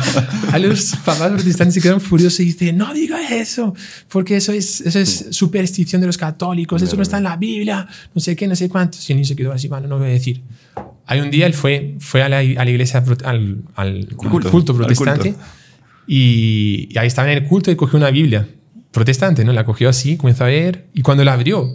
A los papás protestantes se quedaron furiosos y dicen, no digas eso, porque eso es, superstición de los católicos, eso no está en la Biblia, no sé qué, no sé cuánto. Y niño se quedó así, bueno, no voy a decir. Hay un día él fue, fue a, la, iglesia, al, culto, protestante. Y, y ahí estaba en el culto y cogió una Biblia protestante, ¿no? La cogió así, comenzó a ver y cuando la abrió,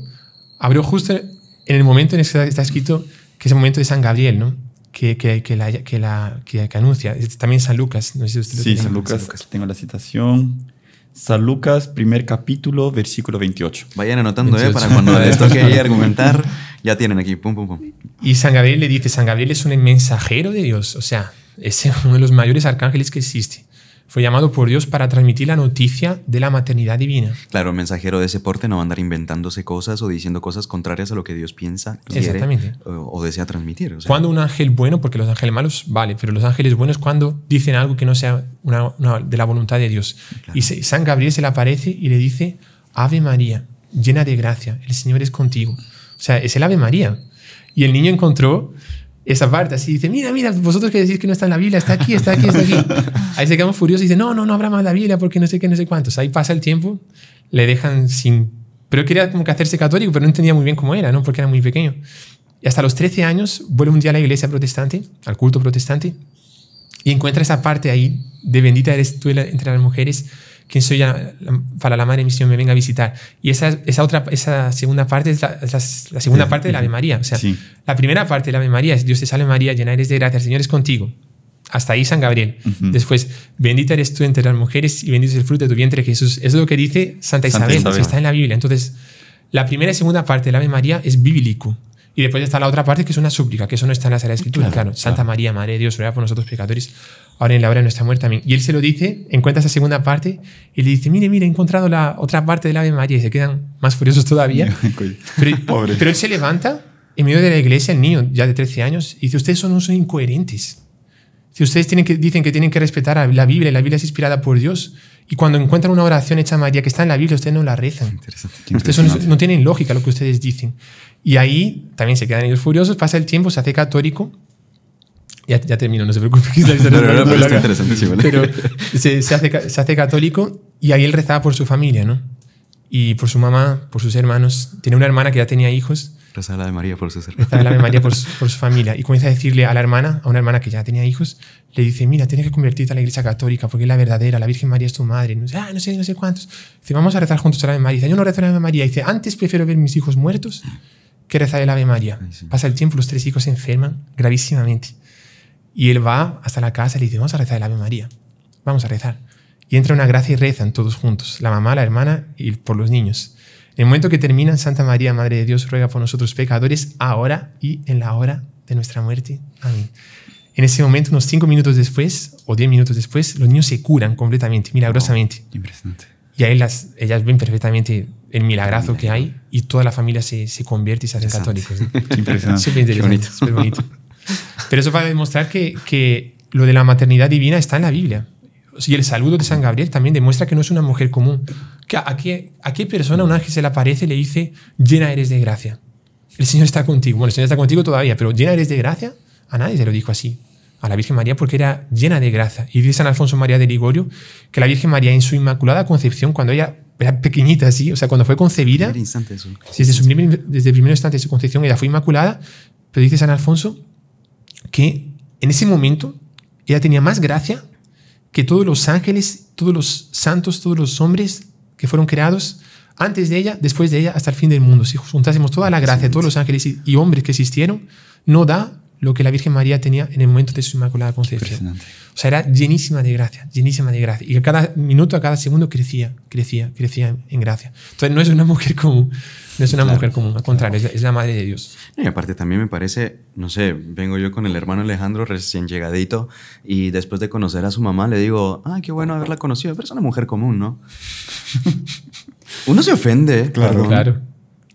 abrió justo en el momento en el que está escrito que es el momento de San Gabriel, ¿no? Que, que, que, la, que, anuncia. También San Lucas. No sé si usted sí, San Lucas, Tengo la citación. San Lucas, primer capítulo, versículo 28. Vayan anotando, ¿eh? Para cuando les argumentar, ya tienen aquí. Pum, pum, pum. Y San Gabriel le dice, San Gabriel es un mensajero de Dios. O sea, es uno de los mayores arcángeles que existe fue llamado por Dios para transmitir la noticia de la maternidad divina. Claro, un mensajero de ese porte no va a andar inventándose cosas o diciendo cosas contrarias a lo que Dios piensa, quiere o, desea transmitir. Cuando un ángel bueno, porque los ángeles malos, vale, pero los ángeles buenos cuando dicen algo que no sea de la voluntad de Dios. Y San Gabriel se le aparece y le dice, Ave María, llena de gracia, el Señor es contigo. O sea, es el Ave María. Y el niño encontró esa parte. Así dice, mira, mira, vosotros que decís que no está en la Biblia, está aquí, está aquí, está aquí. Ahí se quedan furiosos y dice no, no, no habrá más la Biblia porque no sé qué, no sé cuántos. Ahí pasa el tiempo, le dejan sin... Pero quería como que hacerse católico, pero no entendía muy bien cómo era, ¿no? Porque era muy pequeño. Y hasta los 13 años vuelve un día a la iglesia protestante, al culto protestante, y encuentra esa parte ahí de bendita eres tú entre las mujeres quién soy ya para la Madre Misión me venga a visitar. Y esa, esa, otra, esa segunda parte es la, segunda parte de la Ave María. O sea, la primera parte de la Ave María es Dios te salve María, llena eres de gracia, el Señor es contigo. Hasta ahí San Gabriel. Después, bendita eres tú entre las mujeres y bendito es el fruto de tu vientre Jesús. es lo que dice Santa Isabel, está en la Biblia. Entonces, la primera y segunda parte de la Ave María es bíblico. Y después está la otra parte que es una súplica, que eso no está en la Sagrada Escritura. Claro, Santa María, Madre de Dios, ruega por nosotros pecadores, ahora en la hora de nuestra muerte. también. Y él se lo dice, encuentra esa segunda parte y le dice, mire, mire, he encontrado la otra parte del Ave María. Y se quedan más furiosos todavía. pero, él se levanta en medio de la iglesia, el niño ya de 13 años, y dice, ustedes son unos incoherentes. Si ustedes tienen que, dicen que tienen que respetar a la Biblia, la Biblia es inspirada por Dios, y cuando encuentran una oración hecha a María que está en la Biblia, ustedes no la rezan. Ustedes no tienen lógica lo que ustedes dicen. Y ahí también se quedan ellos furiosos, pasa el tiempo, se hace católico. Ya, termino, no se preocupe. Que no, no, pero está interesante, Pero se, hace, se hace católico y ahí él rezaba por su familia, ¿no? Y por su mamá, por sus hermanos. Tiene una hermana que ya tenía hijos. Rezaba la de María por sus hermanos. Rezaba la de María por su, familia. Y comienza a decirle a la hermana, a una hermana que ya tenía hijos, le dice, mira, tienes que convertirte a la iglesia católica porque es la verdadera, la Virgen María es tu madre. No sé, ah, no sé, no sé cuántos. Dice, vamos a rezar juntos a la de María. Dice, yo no rezo a la de María. Dice, antes prefiero ver mis hijos muertos que rezar el Ave María. Pasa el tiempo, los tres hijos se enferman gravísimamente. Y él va hasta la casa y le dice, vamos a rezar el Ave María. Vamos a rezar. Y entra una gracia y rezan todos juntos, la mamá, la hermana y por los niños. En el momento que terminan, Santa María, Madre de Dios, ruega por nosotros pecadores, ahora y en la hora de nuestra muerte. Amén. En ese momento, unos cinco minutos después o diez minutos después, los niños se curan completamente, milagrosamente. impresionante. Y ahí ellas ven perfectamente el milagrazo que hay y toda la familia se, convierte y se hace católicos. Qué impresionante. Súper interesante, súper bonito. Pero eso va a demostrar que, lo de la maternidad divina está en la Biblia. Y el saludo de San Gabriel también demuestra que no es una mujer común. Que a, a, qué, ¿A qué persona un ángel se le aparece y le dice, llena eres de gracia? El Señor está contigo. Bueno, el Señor está contigo todavía, pero llena eres de gracia. A nadie se lo dijo así a la Virgen María porque era llena de gracia. Y dice San Alfonso María de Ligorio que la Virgen María en su Inmaculada Concepción, cuando ella era pequeñita, sí. O sea, cuando fue concebida. Desde desde, desde el primer instante de su concepción, ella fue inmaculada. Pero dice San Alfonso que en ese momento ella tenía más gracia que todos los ángeles, todos los santos, todos los hombres que fueron creados antes de ella, después de ella, hasta el fin del mundo. Si juntásemos toda la gracia de todos los ángeles y, hombres que existieron, no da lo que la Virgen María tenía en el momento de su Inmaculada Concepción. O sea, era llenísima de gracia, llenísima de gracia. Y a cada minuto, a cada segundo crecía, crecía, crecía en, gracia. Entonces no es una mujer común, no es una mujer común, al contrario, es, la madre de Dios. Y aparte también me parece, no sé, vengo yo con el hermano Alejandro recién llegadito y después de conocer a su mamá le digo, ah, qué bueno haberla conocido, pero es una mujer común, ¿no? Uno se ofende. Claro, claro.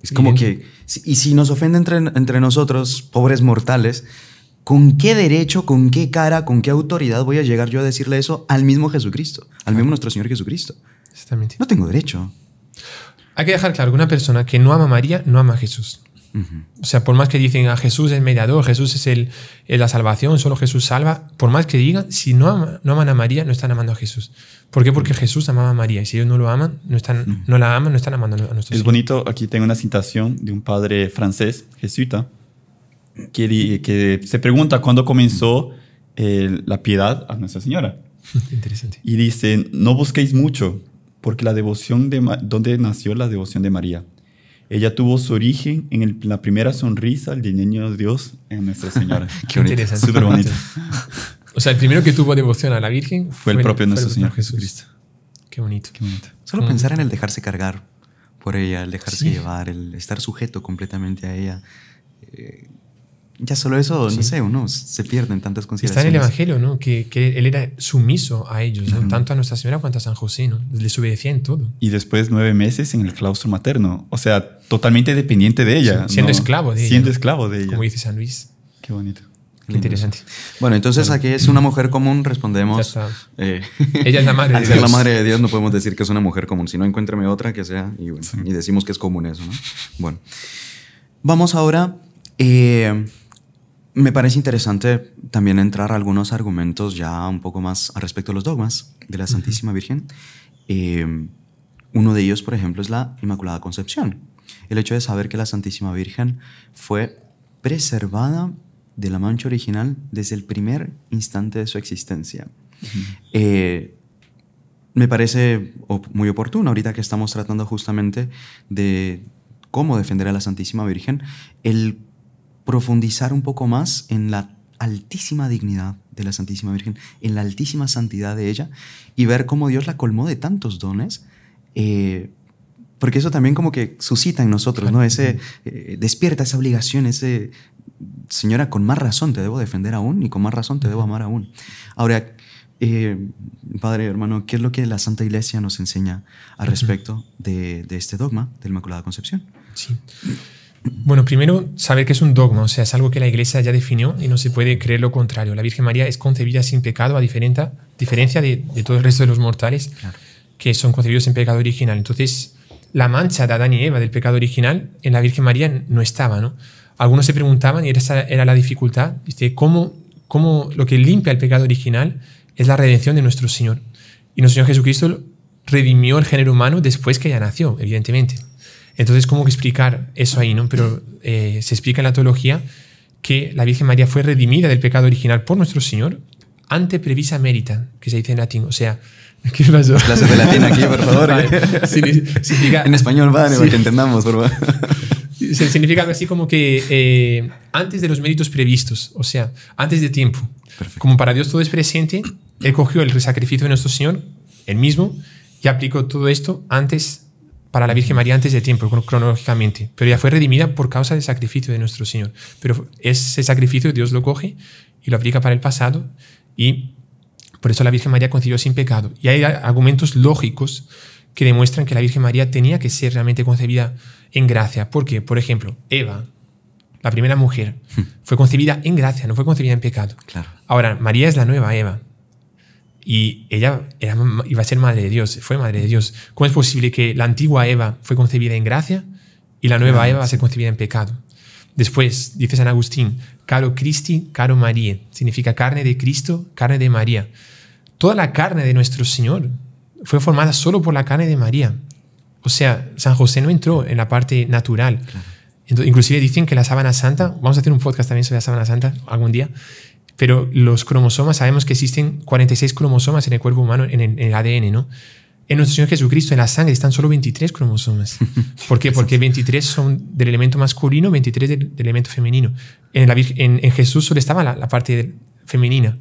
Es como que, y si nos ofende entre, nosotros, pobres mortales, ¿con qué derecho, con qué cara, con qué autoridad voy a llegar yo a decirle eso al mismo Jesucristo, al mismo nuestro Señor Jesucristo? No tengo derecho. Hay que dejar claro que una persona que no ama a María no ama a Jesús. O sea, por más que dicen a ah, Jesús es mediador, Jesús es, el, la salvación, solo Jesús salva, por más que digan, si no, aman a María, no están amando a Jesús. ¿Por qué? Porque Jesús amaba a María y si ellos no lo aman, no, están, no la aman, no están amando a Jesús Es bonito, aquí tengo una citación de un padre francés, jesuita, que, se pregunta cuándo comenzó eh, la piedad a Nuestra Señora. Interesante. Y dice, no busquéis mucho, porque la devoción de... ¿Dónde nació la devoción de María? Ella tuvo su origen en la primera sonrisa del niño Dios en Nuestra Señora. Qué bonito. Súper bonito. o sea, el primero que tuvo devoción a la Virgen fue, el propio Nuestro Señor Jesucristo. Qué bonito. Qué bonito. Solo mm. pensar en el dejarse cargar por ella, el dejarse llevar, el estar sujeto completamente a ella. Eh, ya solo eso, no sé, uno se pierde en tantas consideraciones. Está en el Evangelio, ¿no? Que, él era sumiso a ellos, tanto a Nuestra Señora cuanto a San José, ¿no? Les obedecía en todo. Y después nueve meses en el claustro materno, o sea, totalmente dependiente de ella. siendo esclavo de ella. Siendo esclavo de ella. Como dice San Luis. Qué bonito. Qué interesante. Bueno, entonces aquí es una mujer común, respondemos. Eh, ella es la madre de Dios. Al ser la madre de Dios no podemos decir que es una mujer común, si no encuéntreme otra que sea, y, decimos que es común eso, ¿no? Bueno, vamos ahora... Eh, me parece interesante también entrar a algunos argumentos ya un poco más al respecto de los dogmas de la Santísima Virgen. Eh, uno de ellos, por ejemplo, es la Inmaculada Concepción. El hecho de saber que la Santísima Virgen fue preservada de la mancha original desde el primer instante de su existencia. Eh, me parece muy oportuno ahorita que estamos tratando justamente de cómo defender a la Santísima Virgen, el profundizar un poco más en la altísima dignidad de la Santísima Virgen, en la altísima santidad de ella y ver cómo Dios la colmó de tantos dones. Eh, porque eso también como que suscita en nosotros, ¿no? Ese, eh, despierta esa obligación, ese, señora, con más razón te debo defender aún y con más razón te debo amar aún. Ahora, eh, padre, hermano, ¿qué es lo que la Santa Iglesia nos enseña al respecto de, de este dogma de la Inmaculada Concepción? Sí. Bueno, primero, saber que es un dogma, o sea, es algo que la Iglesia ya definió y no se puede creer lo contrario. La Virgen María es concebida sin pecado, a diferencia de, todo el resto de los mortales que son concebidos en pecado original. Entonces, la mancha de Adán y Eva del pecado original en la Virgen María no estaba, ¿no? Algunos se preguntaban, y esa era la dificultad, dice, ¿cómo, ¿cómo lo que limpia el pecado original es la redención de nuestro Señor? Y nuestro Señor Jesucristo redimió el género humano después que ya nació, evidentemente. Entonces, ¿cómo explicar eso ahí? No? Pero eh, se explica en la teología que la Virgen María fue redimida del pecado original por nuestro Señor ante previsa mérita, que se dice en latín. O sea, ¿qué pasó? Clase de latín aquí, por favor. en español, vale, para que entendamos, por favor. Significa así como que eh, antes de los méritos previstos, o sea, antes de tiempo. Como para Dios todo es presente, Él cogió el sacrificio de nuestro Señor, Él mismo, y aplicó todo esto antes para la Virgen María antes de tiempo, cronológicamente, pero ya fue redimida por causa del sacrificio de nuestro Señor. Pero ese sacrificio Dios lo coge y lo aplica para el pasado y por eso la Virgen María concibió sin pecado. Y hay argumentos lógicos que demuestran que la Virgen María tenía que ser realmente concebida en gracia, porque, por ejemplo, Eva, la primera mujer, hmm. fue concebida en gracia, no fue concebida en pecado. Ahora, María es la nueva Eva. Y ella iba a ser madre de Dios, fue madre de Dios. ¿Cómo es posible que la antigua Eva fue concebida en gracia y la nueva Eva va a ser concebida en pecado? Después, dice San Agustín, caro Christi, caro María, significa carne de Cristo, carne de María. Toda la carne de nuestro Señor fue formada solo por la carne de María. O sea, San José no entró en la parte natural. inclusive dicen que la sábana santa, vamos a hacer un podcast también sobre la sábana santa algún día, pero los cromosomas, sabemos que existen 46 cromosomas en el cuerpo humano, en el, ADN, ¿no? En nuestro Señor Jesucristo, en la sangre, están solo 23 cromosomas. ¿Por qué? Porque 23 son del elemento masculino, 23 del, elemento femenino. En, en, Jesús solo estaba la, parte femenina.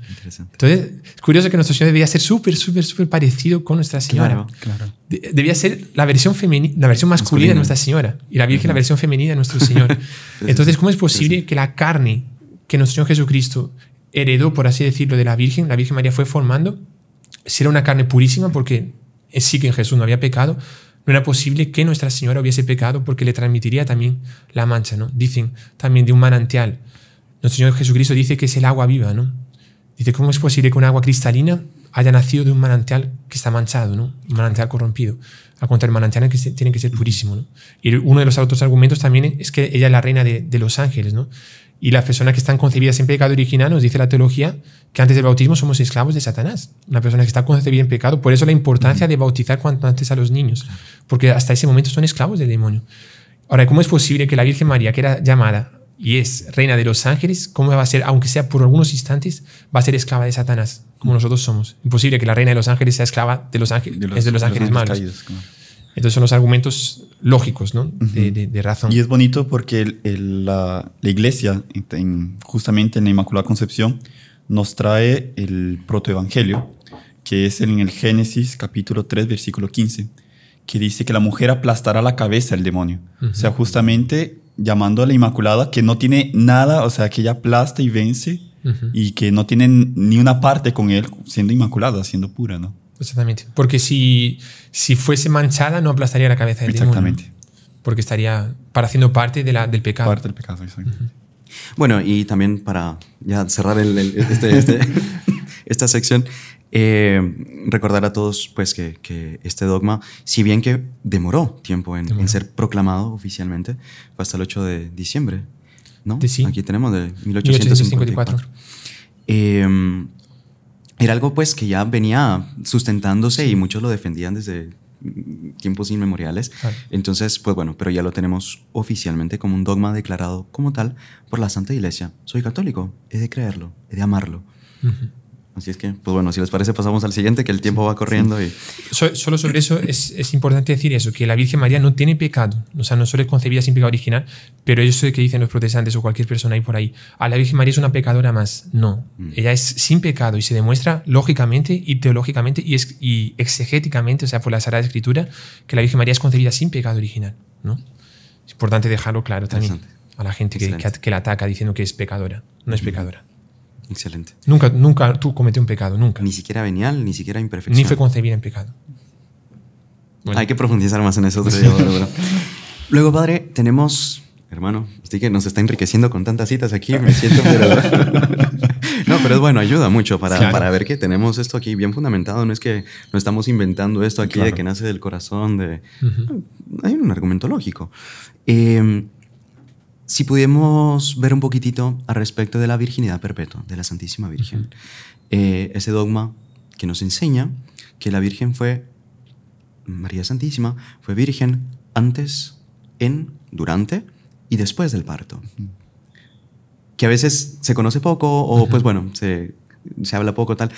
Entonces, es curioso que nuestro Señor debía ser súper, súper, súper parecido con Nuestra Señora. Claro, debía ser la versión, la versión masculina, de Nuestra Señora y la Virgen la versión femenina de nuestro Señor. Entonces, ¿cómo es posible que la carne, que nuestro Señor Jesucristo, heredó, por así decirlo, de la Virgen, la Virgen María fue formando, si era una carne purísima, porque sí que en Jesús no había pecado, no era posible que Nuestra Señora hubiese pecado porque le transmitiría también la mancha, ¿no? Dicen también de un manantial. Nuestro Señor Jesucristo dice que es el agua viva, ¿no? Dice, ¿cómo es posible que un agua cristalina haya nacido de un manantial que está manchado, ¿no? Un manantial corrompido. A contra el manantial que tiene que ser purísimo, ¿no? Y uno de los otros argumentos también es que ella es la reina de los ángeles, ¿no? Y las personas que están concebidas en pecado original, nos dice la teología, que antes del bautismo somos esclavos de Satanás. Una persona que está concebida en pecado. Por eso la importancia de bautizar cuanto antes a los niños, porque hasta ese momento son esclavos del demonio. Ahora, ¿cómo es posible que la Virgen María, que era llamada y es reina de los ángeles, cómo va a ser, aunque sea por algunos instantes, va a ser esclava de Satanás, como nosotros somos? Imposible que la reina de los ángeles sea esclava de los ángeles, malos. Entonces son los argumentos lógicos, ¿no? de, razón. Y es bonito porque la, iglesia, justamente en la Inmaculada Concepción, nos trae el protoevangelio, que es en el Génesis capítulo 3, versículo 15, que dice que la mujer aplastará la cabeza del demonio. O sea, justamente llamando a la Inmaculada, que no tiene nada, o sea, que ella aplasta y vence y que no tiene ni una parte con él siendo inmaculada, siendo pura, ¿no? Exactamente. Porque si, si fuese manchada, no aplastaría la cabeza del Exactamente. Exactamente. Porque estaría pareciendo parte de la, del pecado. Parte del pecado, Bueno, y también para ya cerrar este, este, esta sección, eh, recordar a todos pues que, que, este dogma, si bien que demoró tiempo en, ser proclamado oficialmente, fue hasta el 8 de diciembre, ¿no? Aquí tenemos de 1854. 1854 era algo pues que ya venía sustentándose y muchos lo defendían desde tiempos inmemoriales. Entonces, pues bueno, pero ya lo tenemos oficialmente como un dogma declarado como tal por la Santa Iglesia. Soy católico, he de creerlo, he de amarlo. Así es que, pues bueno, si les parece, pasamos al siguiente, que el tiempo va corriendo. Y... solo sobre eso es, importante decir eso, que la Virgen María no tiene pecado. O sea, no solo es concebida sin pecado original, pero eso que dicen los protestantes o cualquier persona ahí por ahí, a la Virgen María es una pecadora más. No, mm. ella es sin pecado y se demuestra lógicamente y teológicamente y, es, exegéticamente, o sea, por la Sagrada Escritura, que la Virgen María es concebida sin pecado original. ¿no? Es importante dejarlo claro también a la gente que la ataca diciendo que es pecadora. No es pecadora. Excelente. Nunca, nunca tú cometió un pecado, nunca. Ni siquiera venial, ni siquiera imperfección. Ni fue concebida en pecado. Hay que profundizar más en eso Luego, padre, tenemos, hermano, estoy que nos está enriqueciendo con tantas citas aquí, me siento No, pero es bueno, ayuda mucho para, para, ver que tenemos esto aquí bien fundamentado. No es que no estamos inventando esto aquí de que nace del corazón, de... Hay un argumento lógico. Eh, si pudiéramos ver un poquitito al respecto de la virginidad perpetua, de la Santísima Virgen, eh, ese dogma que nos enseña que la Virgen fue, María Santísima, fue virgen antes, en, durante y después del parto. Que a veces se conoce poco o, pues bueno, se, habla poco, tal.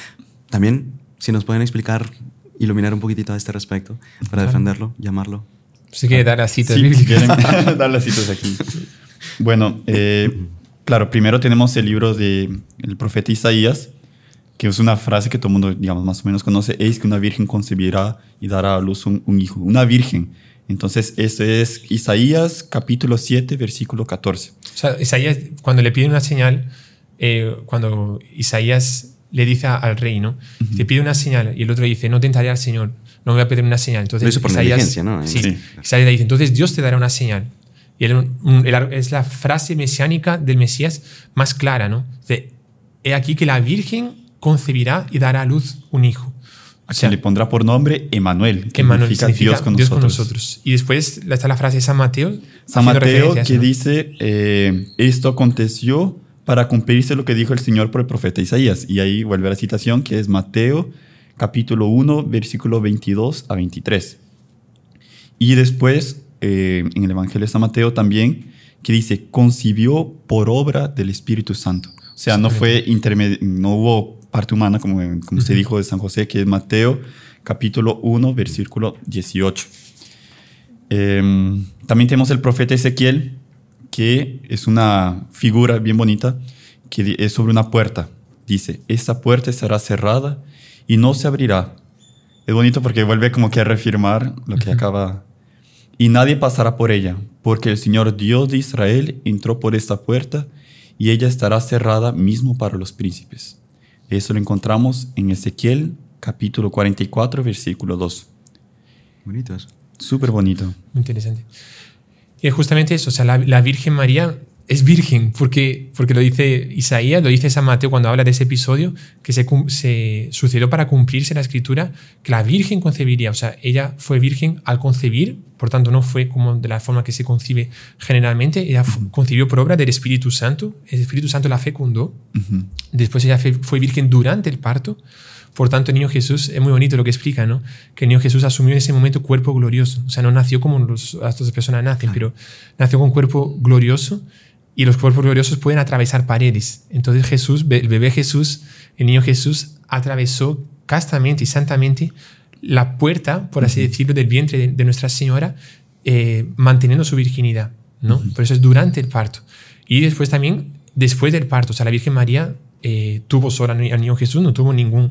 También, si nos pueden explicar, iluminar un poquitito a este respecto para defenderlo, llamarlo. Sí, pues que dar las citas dar las citas aquí. Bueno, eh, claro, primero tenemos el libro del el profeta Isaías, que es una frase que todo el mundo, digamos, más o menos conoce, es que una virgen concebirá y dará a luz un, hijo, una virgen. Entonces, eso es Isaías capítulo 7, versículo 14. O sea, Isaías, cuando le pide una señal, eh, cuando Isaías le dice al rey, ¿no? Te pide una señal y el otro dice, no tentaré al Señor, no voy a pedir una señal. Entonces, por Isaías, ¿no? Sí, Isaías dice, entonces Dios te dará una señal. Y es la frase mesiánica del Mesías más clara, ¿no? De, he aquí que la Virgen concebirá y dará a luz un hijo. O sea, le pondrá por nombre Emanuel, que significa, Dios, con, nosotros. Y después está la frase de San Mateo. San Mateo que dice, eh, esto aconteció para cumplirse lo que dijo el Señor por el profeta Isaías. Y ahí vuelve la citación que es Mateo capítulo 1, versículo 22 a 23. Y después eh, en el Evangelio de San Mateo también, que dice, concibió por obra del Espíritu Santo. O sea, no, fue no hubo parte humana, como, eh, como dijo de San José, que es Mateo capítulo 1, versículo 18. Em, también tenemos el profeta Ezequiel, que es una figura bien bonita, que es sobre una puerta. Dice, esa puerta estará cerrada y no se abrirá. Es bonito porque vuelve como que a reafirmar lo que acaba y nadie pasará por ella, porque el Señor Dios de Israel entró por esta puerta y ella estará cerrada mismo para los príncipes. Eso lo encontramos en Ezequiel capítulo 44, versículo 2. Bonito eso. Súper bonito. interesante. Y justamente eso, o sea, la Virgen María es virgen, porque, porque lo dice Isaías, lo dice San Mateo cuando habla de ese episodio, que se, sucedió para cumplirse la escritura, que la virgen concebiría, o sea, ella fue virgen al concebir, por tanto no fue como de la forma que se concibe generalmente, ella concibió por obra del Espíritu Santo, el Espíritu Santo la fecundó, después ella fue, virgen durante el parto, por tanto, el niño Jesús, es muy bonito lo que explica, ¿no? Que el niño Jesús asumió en ese momento cuerpo glorioso. O sea, no nació como las otras personas nacen, pero nació con cuerpo glorioso y los cuerpos gloriosos pueden atravesar paredes. Entonces Jesús, el bebé Jesús, el niño Jesús, atravesó castamente y santamente la puerta, por así decirlo, del vientre de, Nuestra Señora, eh, manteniendo su virginidad, ¿no? Por eso es durante el parto. Y después también después del parto, o sea, la Virgen María eh, tuvo solo al niño Jesús, no tuvo ningún,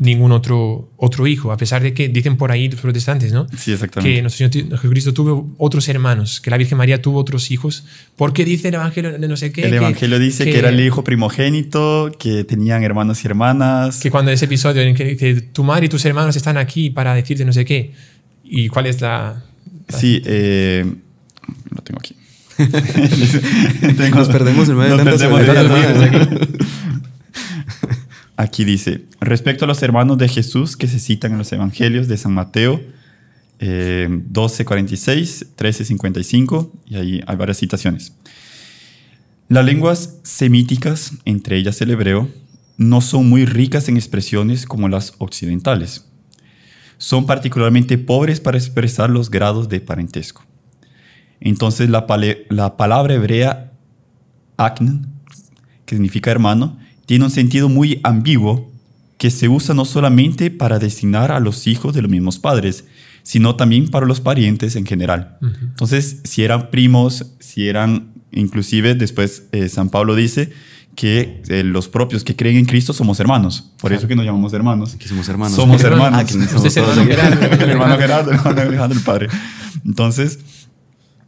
ningún otro, otro hijo, a pesar de que dicen por ahí los protestantes, ¿no? Sí, exactamente. Que nuestro Señor Jesucristo tuvo otros hermanos, que la Virgen María tuvo otros hijos, ¿Por qué dice el Evangelio no sé qué. El Evangelio dice que, era el hijo primogénito, que tenían hermanos y hermanas. Que cuando ese episodio en que dice, tu madre y tus hermanos están aquí para decirte no sé qué, y cuál es la... sí, eh, lo tengo aquí. nos perdemos Aquí dice, respecto a los hermanos de Jesús que se citan en los evangelios de San Mateo eh, 12.46, 13.55, y ahí hay varias citaciones. Las lenguas semíticas, entre ellas el hebreo, no son muy ricas en expresiones como las occidentales. Son particularmente pobres para expresar los grados de parentesco. Entonces la, la palabra hebrea akn, que significa hermano, tiene un sentido muy ambiguo que se usa no solamente para designar a los hijos de los mismos padres, sino también para los parientes en general. Entonces, si eran primos, si eran, inclusive después eh, San Pablo dice que eh, los propios que creen en Cristo somos hermanos. Por eso que nos llamamos hermanos. Que somos hermanos. Somos hermanos. Entonces,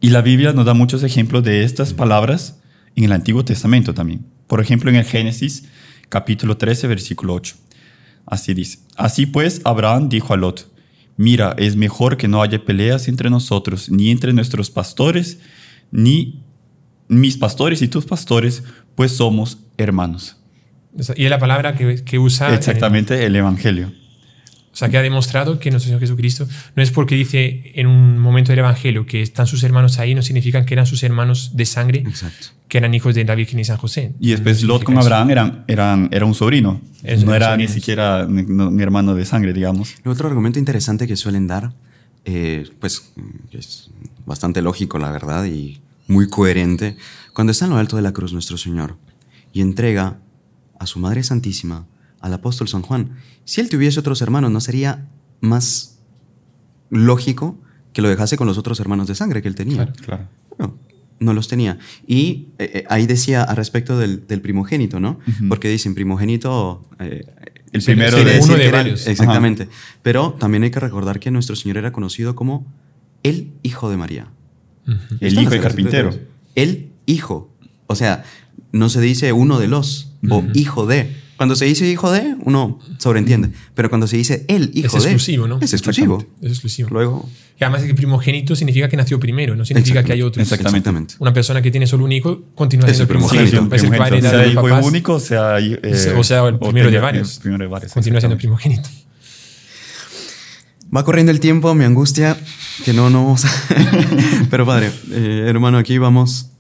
y la Biblia nos da muchos ejemplos de estas palabras en el Antiguo Testamento también. Por ejemplo, en el Génesis capítulo 13, versículo 8. Así dice, así pues Abraham dijo a Lot, mira, es mejor que no haya peleas entre nosotros, ni entre nuestros pastores, ni mis pastores y tus pastores, pues somos hermanos. Y es la palabra que, usa. Exactamente, el Evangelio. O sea, que ha demostrado que nuestro Señor Jesucristo no es porque dice en un momento del Evangelio que están sus hermanos ahí, no significan que eran sus hermanos de sangre, que eran hijos de la Virgen y San José. Y después Lot con Abraham eran, eran, era un sobrino, no era ni siquiera un hermano de sangre, digamos. El otro argumento interesante que suelen dar, eh, pues es bastante lógico, la verdad, y muy coherente, cuando está en lo alto de la cruz nuestro Señor y entrega a su Madre Santísima al apóstol San Juan, si él tuviese otros hermanos, ¿no sería más lógico que lo dejase con los otros hermanos de sangre que él tenía? Claro, claro. no los tenía. Y eh, eh, ahí decía a respecto del, primogénito, ¿no? Porque dicen primogénito... Eh, el primero de uno de varios. exactamente. Pero también hay que recordar que nuestro Señor era conocido como el Hijo de María. El Hijo del carpintero. el Hijo. O sea, no se dice uno de los o hijo de, cuando se dice hijo de, uno sobreentiende. Pero cuando se dice el hijo de. Es exclusivo, ¿no? Es exclusivo. Luego. además es que primogénito significa que nació primero, no significa que hay otro. Exactamente. Una persona que tiene solo un hijo continúa siendo primogénito. primogénito. es sea hijo único, eh, sea. o sea, el primero, de varios. primero de varios. Continúa siendo primogénito. Va corriendo el tiempo, mi angustia, que no, no Pero padre, eh, hermano, aquí vamos.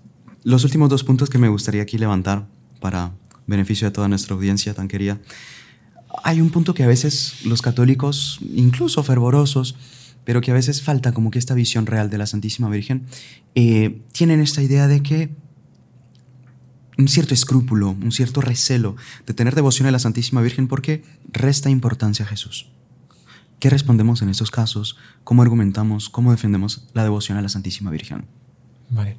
Los últimos dos puntos que me gustaría aquí levantar para beneficio de toda nuestra audiencia tan querida. Hay un punto que a veces los católicos, incluso fervorosos, pero que a veces falta como que esta visión real de la Santísima Virgen, eh, tienen esta idea de que un cierto escrúpulo, un cierto recelo de tener devoción a la Santísima Virgen porque resta importancia a Jesús. ¿Qué respondemos en estos casos? ¿Cómo argumentamos? ¿Cómo defendemos la devoción a la Santísima Virgen? Vale.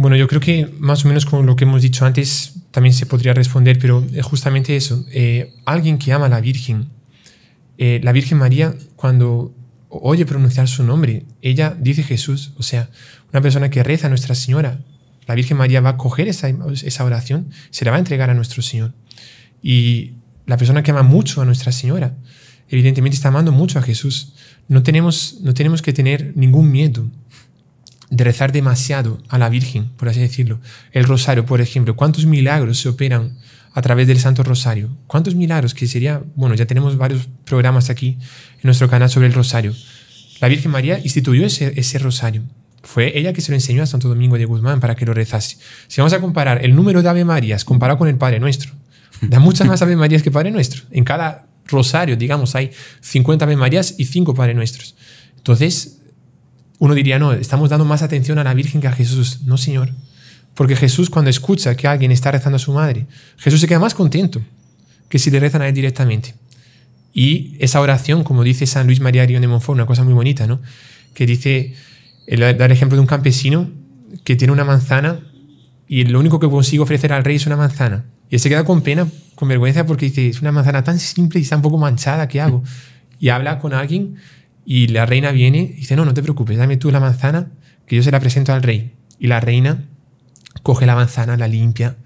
Bueno, yo creo que más o menos con lo que hemos dicho antes también se podría responder, pero es eh, justamente eso, eh, alguien que ama a la Virgen, eh, la Virgen María, cuando oye pronunciar su nombre, ella dice Jesús, o sea, una persona que reza a Nuestra Señora, la Virgen María va a coger esa, oración, se la va a entregar a nuestro Señor. Y la persona que ama mucho a Nuestra Señora, evidentemente está amando mucho a Jesús. No tenemos, no tenemos que tener ningún miedo de rezar demasiado a la Virgen, por así decirlo. El rosario, por ejemplo, ¿cuántos milagros se operan a través del Santo Rosario? ¿Cuántos milagros? Que sería, bueno, ya tenemos varios programas aquí en nuestro canal sobre el rosario. La Virgen María instituyó ese, ese rosario. Fue ella que se lo enseñó a Santo Domingo de Guzmán para que lo rezase. Si vamos a comparar el número de Ave Marías comparado con el Padre Nuestro, da muchas más Ave Marías que Padre Nuestro. En cada rosario, digamos, hay 50 Ave Marías y 5 Padre Nuestros. Entonces, uno diría, no, estamos dando más atención a la Virgen que a Jesús. No, Señor. Porque Jesús cuando escucha que alguien está rezando a su madre, Jesús se queda más contento que si le rezan a él directamente. Y esa oración, como dice San Luis María Arión de Monfort, una cosa muy bonita, ¿no? Que dice, el ejemplo de un campesino que tiene una manzana y lo único que consigue ofrecer al rey es una manzana. Y él se queda con pena, con vergüenza, porque dice, es una manzana tan simple y tan poco manchada, ¿qué hago? Y habla con alguien y la reina viene y dice, no, no te preocupes, dame tú la manzana, que yo se la presento al rey. Y la reina coge la manzana, la limpia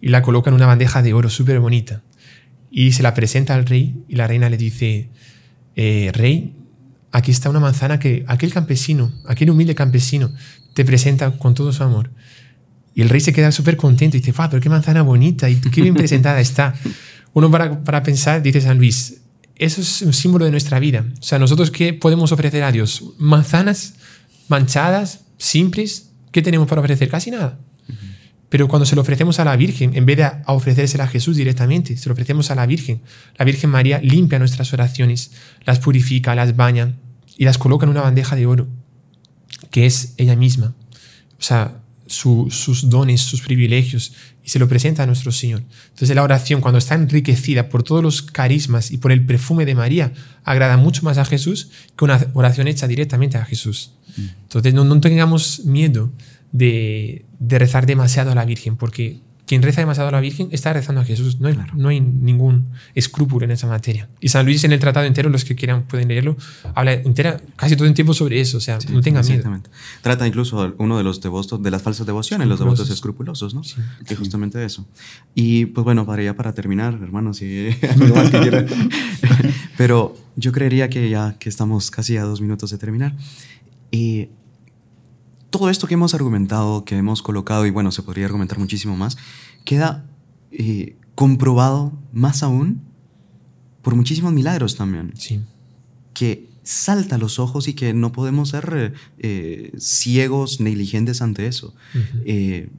y la coloca en una bandeja de oro súper bonita. Y se la presenta al rey y la reina le dice, eh, rey, aquí está una manzana que aquel campesino, aquel humilde campesino, te presenta con todo su amor. Y el rey se queda súper contento y dice, ¡Fa, pero qué manzana bonita y qué bien presentada está! Uno para, para pensar, dice San Luis, eso es un símbolo de nuestra vida. O sea, nosotros qué podemos ofrecer a Dios? Manzanas manchadas, simples, ¿qué tenemos para ofrecer? Casi nada. Pero cuando se lo ofrecemos a la Virgen, en vez de a ofrecérsela a Jesús directamente, se lo ofrecemos a la Virgen. La Virgen María limpia nuestras oraciones, las purifica, las baña y las coloca en una bandeja de oro, que es ella misma. O sea, sus dones, sus privilegios y se lo presenta a nuestro Señor. Entonces la oración cuando está enriquecida por todos los carismas y por el perfume de María, agrada mucho más a Jesús que una oración hecha directamente a Jesús. Mm. Entonces no, tengamos miedo de, de rezar demasiado a la Virgen porque quien reza demasiado a la Virgen está rezando a Jesús. No hay, no hay ningún escrúpulo en esa materia. Y San Luis en el tratado entero, los que quieran pueden leerlo, habla entera casi todo el tiempo sobre eso. O sea, no miedo. Trata incluso uno de los devotos, de las falsas devociones, los devotos escrupulosos, ¿no? Sí. Que justamente eso. Y pues bueno, para ya para terminar, hermanos, si Pero yo creería que ya que estamos casi a dos minutos de terminar. Y eh, todo esto que hemos argumentado, que hemos colocado, y bueno, se podría argumentar muchísimo más, queda eh, comprobado más aún por muchísimos milagros también. Sí. Que salta a los ojos y que no podemos ser eh, ciegos, negligentes ante eso. Eh,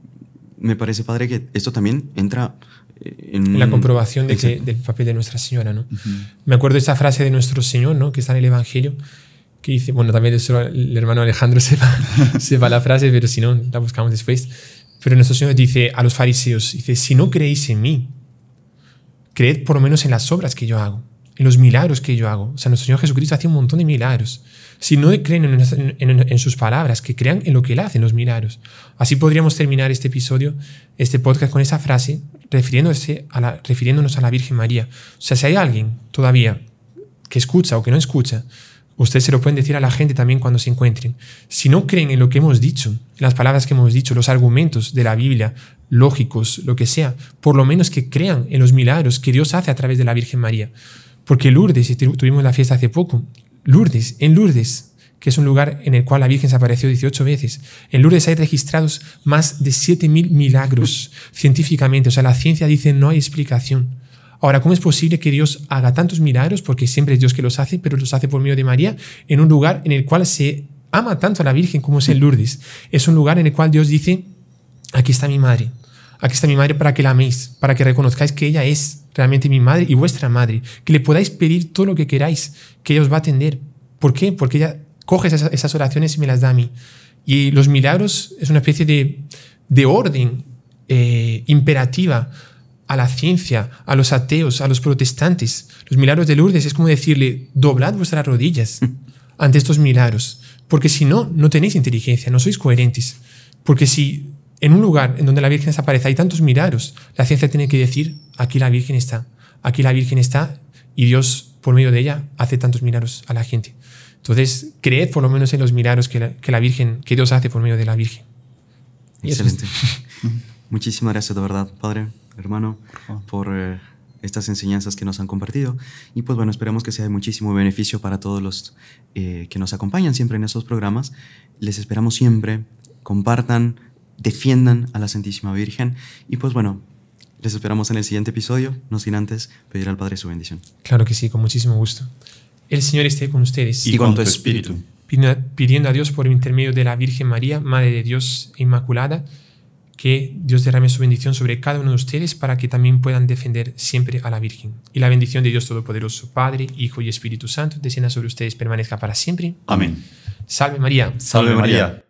me parece padre que esto también entra en... La comprobación del papel de Nuestra Señora, ¿no? Me acuerdo de esa frase de Nuestro Señor, ¿no? Que está en el Evangelio, que dice, bueno, también el hermano Alejandro sepa, la frase, pero si no, la buscamos después. Pero nuestro Señor dice a los fariseos, dice, si no creéis en mí, creed por lo menos en las obras que yo hago, en los milagros que yo hago. O sea, nuestro Señor Jesucristo hace un montón de milagros. Si no creen en, sus palabras, que crean en lo que Él hace, en los milagros. Así podríamos terminar este episodio, este podcast, con esa frase, refiriéndose a refiriéndonos a la Virgen María. O sea, si hay alguien todavía que escucha o que no escucha, Ustedes se lo pueden decir a la gente también cuando se encuentren. Si no creen en lo que hemos dicho, en las palabras que hemos dicho, los argumentos de la Biblia, lógicos, lo que sea, por lo menos que crean en los milagros que Dios hace a través de la Virgen María. Porque Lourdes, y tuvimos la fiesta hace poco, Lourdes, en Lourdes, que es un lugar en el cual la Virgen se apareció 18 veces. En Lourdes hay registrados más de 7.000 milagros científicamente. O sea, la ciencia dice no hay explicación. Ahora, ¿cómo es posible que Dios haga tantos milagros? Porque siempre es Dios que los hace, pero los hace por medio de María, en un lugar en el cual se ama tanto a la Virgen como es el Lourdes. Es un lugar en el cual Dios dice, aquí está mi madre, aquí está mi madre para que la améis, para que reconozcáis que ella es realmente mi madre y vuestra madre, que le podáis pedir todo lo que queráis, que ella os va a atender. ¿Por qué? Porque ella coge esas, oraciones y me las da a mí. Y los milagros es una especie de, orden eh, imperativa a la ciencia, a los ateos, a los protestantes. Los milagros de Lourdes es como decirle, doblad vuestras rodillas ante estos milagros, porque si no, no tenéis inteligencia, no sois coherentes. Porque si en un lugar en donde la Virgen desaparece hay tantos milagros, la ciencia tiene que decir, aquí la Virgen está, aquí la Virgen está y Dios por medio de ella hace tantos milagros a la gente. Entonces, creed por lo menos en los milagros que que la Virgen, que Dios hace por medio de la Virgen. Excelente. Muchísimas gracias, de verdad, Padre hermano, por eh, estas enseñanzas que nos han compartido. Y pues bueno, esperamos que sea de muchísimo beneficio para todos los eh, que nos acompañan siempre en estos programas. Les esperamos siempre. Compartan, defiendan a la Santísima Virgen. Y pues bueno, les esperamos en el siguiente episodio, no sin antes pedir al Padre su bendición. Claro que sí, con muchísimo gusto. El Señor esté con ustedes. Y, con tu espíritu. espíritu. Pidiendo a Dios por intermedio de la Virgen María, Madre de Dios Inmaculada, que Dios derrame su bendición sobre cada uno de ustedes para que también puedan defender siempre a la Virgen. Y la bendición de Dios Todopoderoso, Padre, Hijo y Espíritu Santo, descienda sobre ustedes, permanezca para siempre. Amén. Salve María. Salve, María.